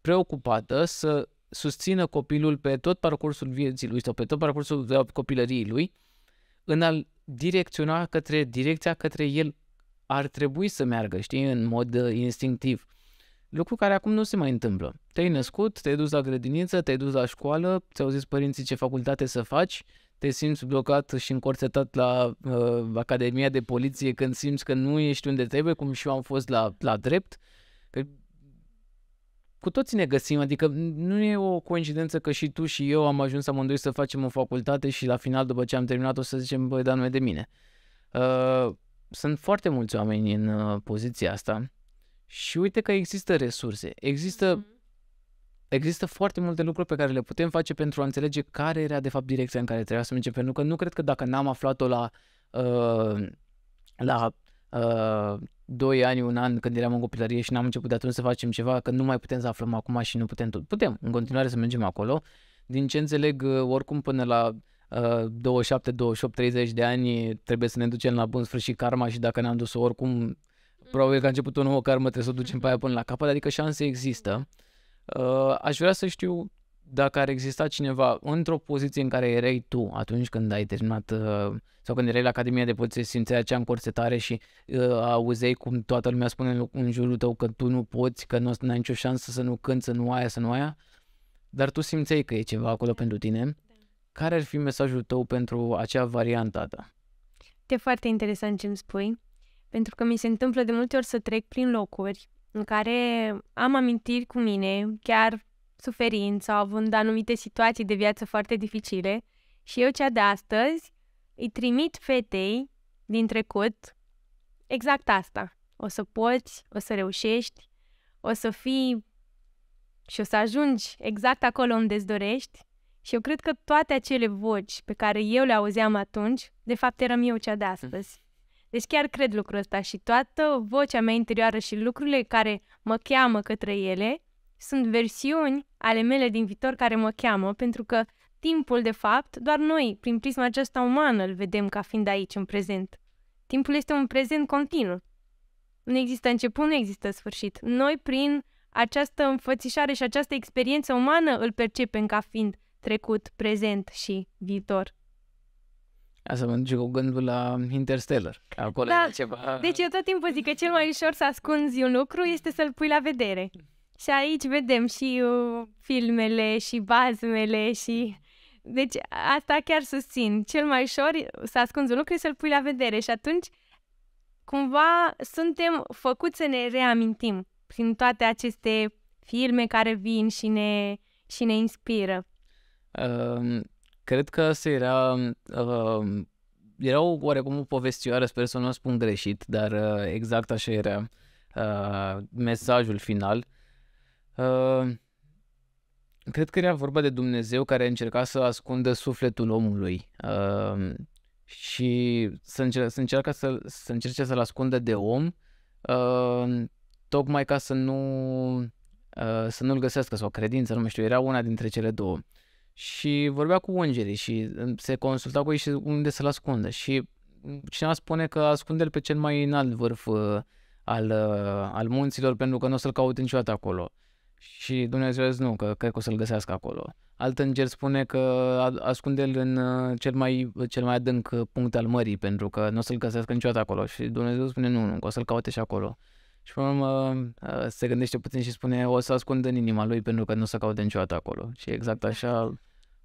preocupată să susțină copilul pe tot parcursul vieții lui sau pe tot parcursul copilăriei lui în a direcționa către direcția către el ar trebui să meargă, știi, în mod uh, instinctiv. Lucru care acum nu se mai întâmplă. Te-ai născut, te-ai dus la grădiniță, te-ai dus la școală, ți-au zis părinții ce facultate să faci, te simți blocat și încorsetat la uh, Academia de Poliție când simți că nu ești unde trebuie, cum și eu am fost la, la drept. Că cu toții ne găsim, adică nu e o coincidență că și tu și eu am ajuns amândoi să facem o facultate și la final, după ce am terminat, o să zicem, băi, dar nu e de mine. Uh, sunt foarte mulți oameni în uh, poziția asta și uite că există resurse, există, mm-hmm. există foarte multe lucruri pe care le putem face pentru a înțelege care era de fapt direcția în care trebuia să mergem, pentru că nu cred că dacă n-am aflat-o la, uh, la uh, 2 ani, un an când eram în copilărie și n-am început de atunci să facem ceva, că nu mai putem să aflăm acum și nu putem tot. Putem în continuare să mergem acolo. Din ce înțeleg, uh, oricum până la 27, 28, 30 de ani trebuie să ne ducem la bun sfârșit karma și dacă ne-am dus-o oricum, mm. probabil că a început o nouă karma trebuie să o ducem pe aia până la capăt, adică șanse există. Uh, aș vrea să știu dacă ar exista cineva într-o poziție în care erai tu atunci când ai terminat uh, sau când erai la Academia de Poliție, simțeai acea încorsetare și uh, auzei cum toată lumea spune în jurul tău că tu nu poți, că nu ai nicio șansă să nu cânti, să nu aia, să nu aia, dar tu simțeai că e ceva acolo pentru tine. Da care ar fi mesajul tău pentru acea variantă a ta? E foarte interesant ce îmi spui, pentru că mi se întâmplă de multe ori să trec prin locuri în care am amintiri cu mine, chiar suferind sau având anumite situații de viață foarte dificile și eu cea de astăzi îi trimit fetei din trecut exact asta. O să poți, o să reușești, o să fii și o să ajungi exact acolo unde îți dorești și eu cred că toate acele voci pe care eu le auzeam atunci, de fapt eram eu cea de mhm. astăzi. Deci chiar cred lucrul ăsta și toată vocea mea interioară și lucrurile care mă cheamă către ele sunt versiuni ale mele din viitor care mă cheamă, pentru că timpul, de fapt, doar noi, prin prisma aceasta umană, îl vedem ca fiind aici, în prezent. Timpul este un prezent continuu. Nu există început, nu există sfârșit. Noi, prin această înfățișare și această experiență umană, îl percepem ca fiind trecut, prezent și viitor. Asta mă duce cu gândul la Interstellar. Acolo da. e ceva... Deci eu tot timpul zic că cel mai ușor să ascunzi un lucru este să-l pui la vedere. Și aici vedem și uh, filmele și bazmele și... Deci asta chiar susțin. Cel mai ușor să ascunzi un lucru este să-l pui la vedere și atunci cumva suntem făcuți să ne reamintim prin toate aceste filme care vin și ne, și ne inspiră. Ehm, cred că asta era... Uh, era o, oarecum o povestioară, sper să nu o spun greșit, dar uh, exact așa era uh, mesajul final. Uh, cred că era vorba de Dumnezeu care încerca să ascundă sufletul omului uh, și să, încer- să, încearcă să, să încerce să-l ascundă de om, uh, tocmai ca să nu uh, să nu-l găsească sau credință, nu știu, era una dintre cele două și vorbea cu îngerii și mm, se consulta cu ei și unde să-l ascundă. Și mm, cineva spune că ascunde-l pe cel mai înalt vârf uh, al, uh, al munților pentru că nu o să-l caute niciodată acolo. Și Dumnezeu zice nu, că cred că o să-l găsească acolo. Alt înger spune că ascunde-l în uh, cel mai, cel mai adânc punct al mării pentru că nu o să-l găsească niciodată acolo. Și Dumnezeu spune nu, nu, că o să-l caute și acolo. Și până urmă ă, se gândește puțin și spune o să ascund în inima lui pentru că nu se caute niciodată acolo. Și exact da. așa,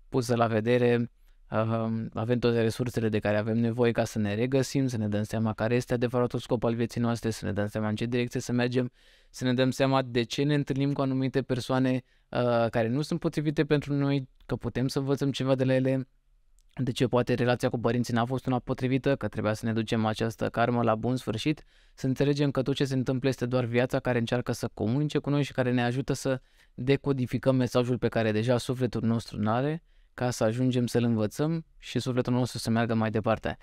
pusă la vedere, avem toate resursele de care avem nevoie ca să ne regăsim, să ne dăm seama care este adevăratul scop al vieții noastre, să ne dăm seama în ce direcție să mergem, să ne dăm seama de ce ne întâlnim cu anumite persoane ă, care nu sunt potrivite pentru noi, că putem să învățăm ceva de la ele, de ce poate relația cu părinții n-a fost una potrivită, că trebuia să ne ducem această karmă la bun sfârșit, să înțelegem că tot ce se întâmplă este doar viața care încearcă să comunice cu noi și care ne ajută să decodificăm mesajul pe care deja sufletul nostru nu are ca să ajungem să-l învățăm și sufletul nostru să meargă mai departe.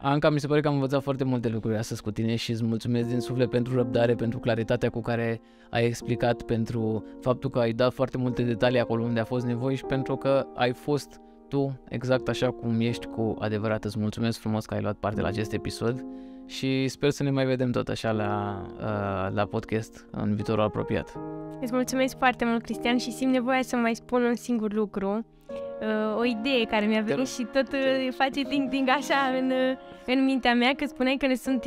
Da. Anca, mi se pare că am învățat foarte multe lucruri astăzi cu tine și îți mulțumesc din suflet pentru răbdare, pentru claritatea cu care ai explicat, pentru faptul că ai dat foarte multe detalii acolo unde a fost nevoie și pentru că ai fost tu, exact așa cum ești cu adevărat. Îți mulțumesc frumos că ai luat parte la mm. acest episod și sper să ne mai vedem tot așa la, uh, la podcast în viitorul apropiat. Îți mulțumesc foarte mult, Cristian, și simt nevoia să mai spun un singur lucru. Uh, o idee care mi-a venit și tot uh, face ting-ting așa în, în mintea mea, că spuneai că ne sunt,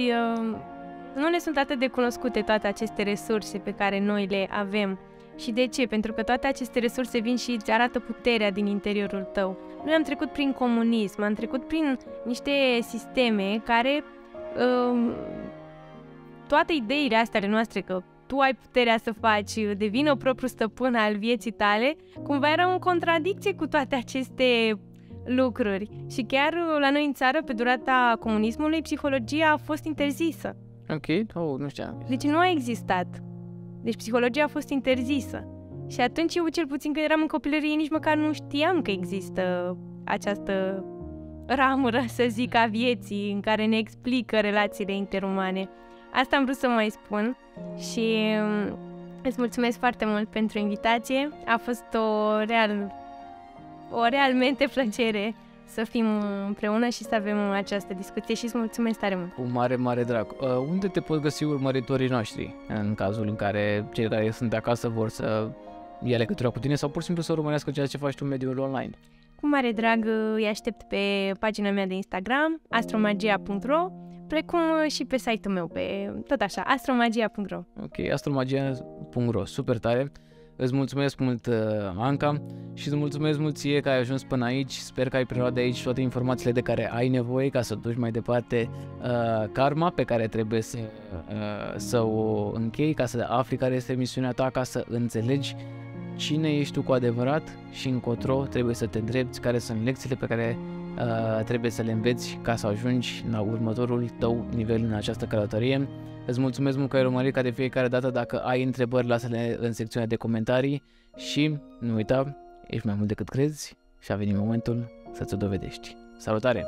nu ne sunt atât de cunoscute toate aceste resurse pe care noi le avem și de ce? Pentru că toate aceste resurse vin și îți arată puterea din interiorul tău. Noi am trecut prin comunism, am trecut prin niște sisteme care um, toate ideile astea ale noastre că tu ai puterea să faci, devină propriu stăpân al vieții tale, cumva era în contradicție cu toate aceste lucruri. Și chiar la noi în țară, pe durata comunismului, psihologia a fost interzisă. Ok, oh, nu știam. Deci nu a existat deci psihologia a fost interzisă. Și atunci eu, cel puțin când eram în copilărie, nici măcar nu știam că există această ramură, să zic, a vieții în care ne explică relațiile interumane. Asta am vrut să mai spun și mm, îți mulțumesc foarte mult pentru invitație. A fost o real, o realmente plăcere să fim împreună și să avem această discuție și îți mulțumesc tare mult. Cu mare, mare drag. Uh, unde te pot găsi urmăritorii noștri în cazul în care cei care sunt de acasă vor să ia legătura cu tine sau pur și simplu să urmărească ceea ce faci tu în mediul online? Cu mare drag uh, îi aștept pe pagina mea de Instagram, astromagia.ro, precum uh, și pe site-ul meu, pe tot așa, astromagia.ro. Ok, astromagia.ro, super tare. Îți mulțumesc mult, uh, Anca, și îți mulțumesc mult ție că ai ajuns până aici. Sper că ai preluat de aici toate informațiile de care ai nevoie ca să duci mai departe uh, karma pe care trebuie să, uh, să o închei, ca să afli care este misiunea ta, ca să înțelegi cine ești tu cu adevărat și încotro trebuie să te drepți, care sunt lecțiile pe care uh, trebuie să le înveți ca să ajungi la următorul tău nivel în această călătorie. Îți mulțumesc mult că ai urmărit ca de fiecare dată. Dacă ai întrebări, lasă-le în secțiunea de comentarii și nu uita, ești mai mult decât crezi și a venit momentul să-ți o dovedești. Salutare!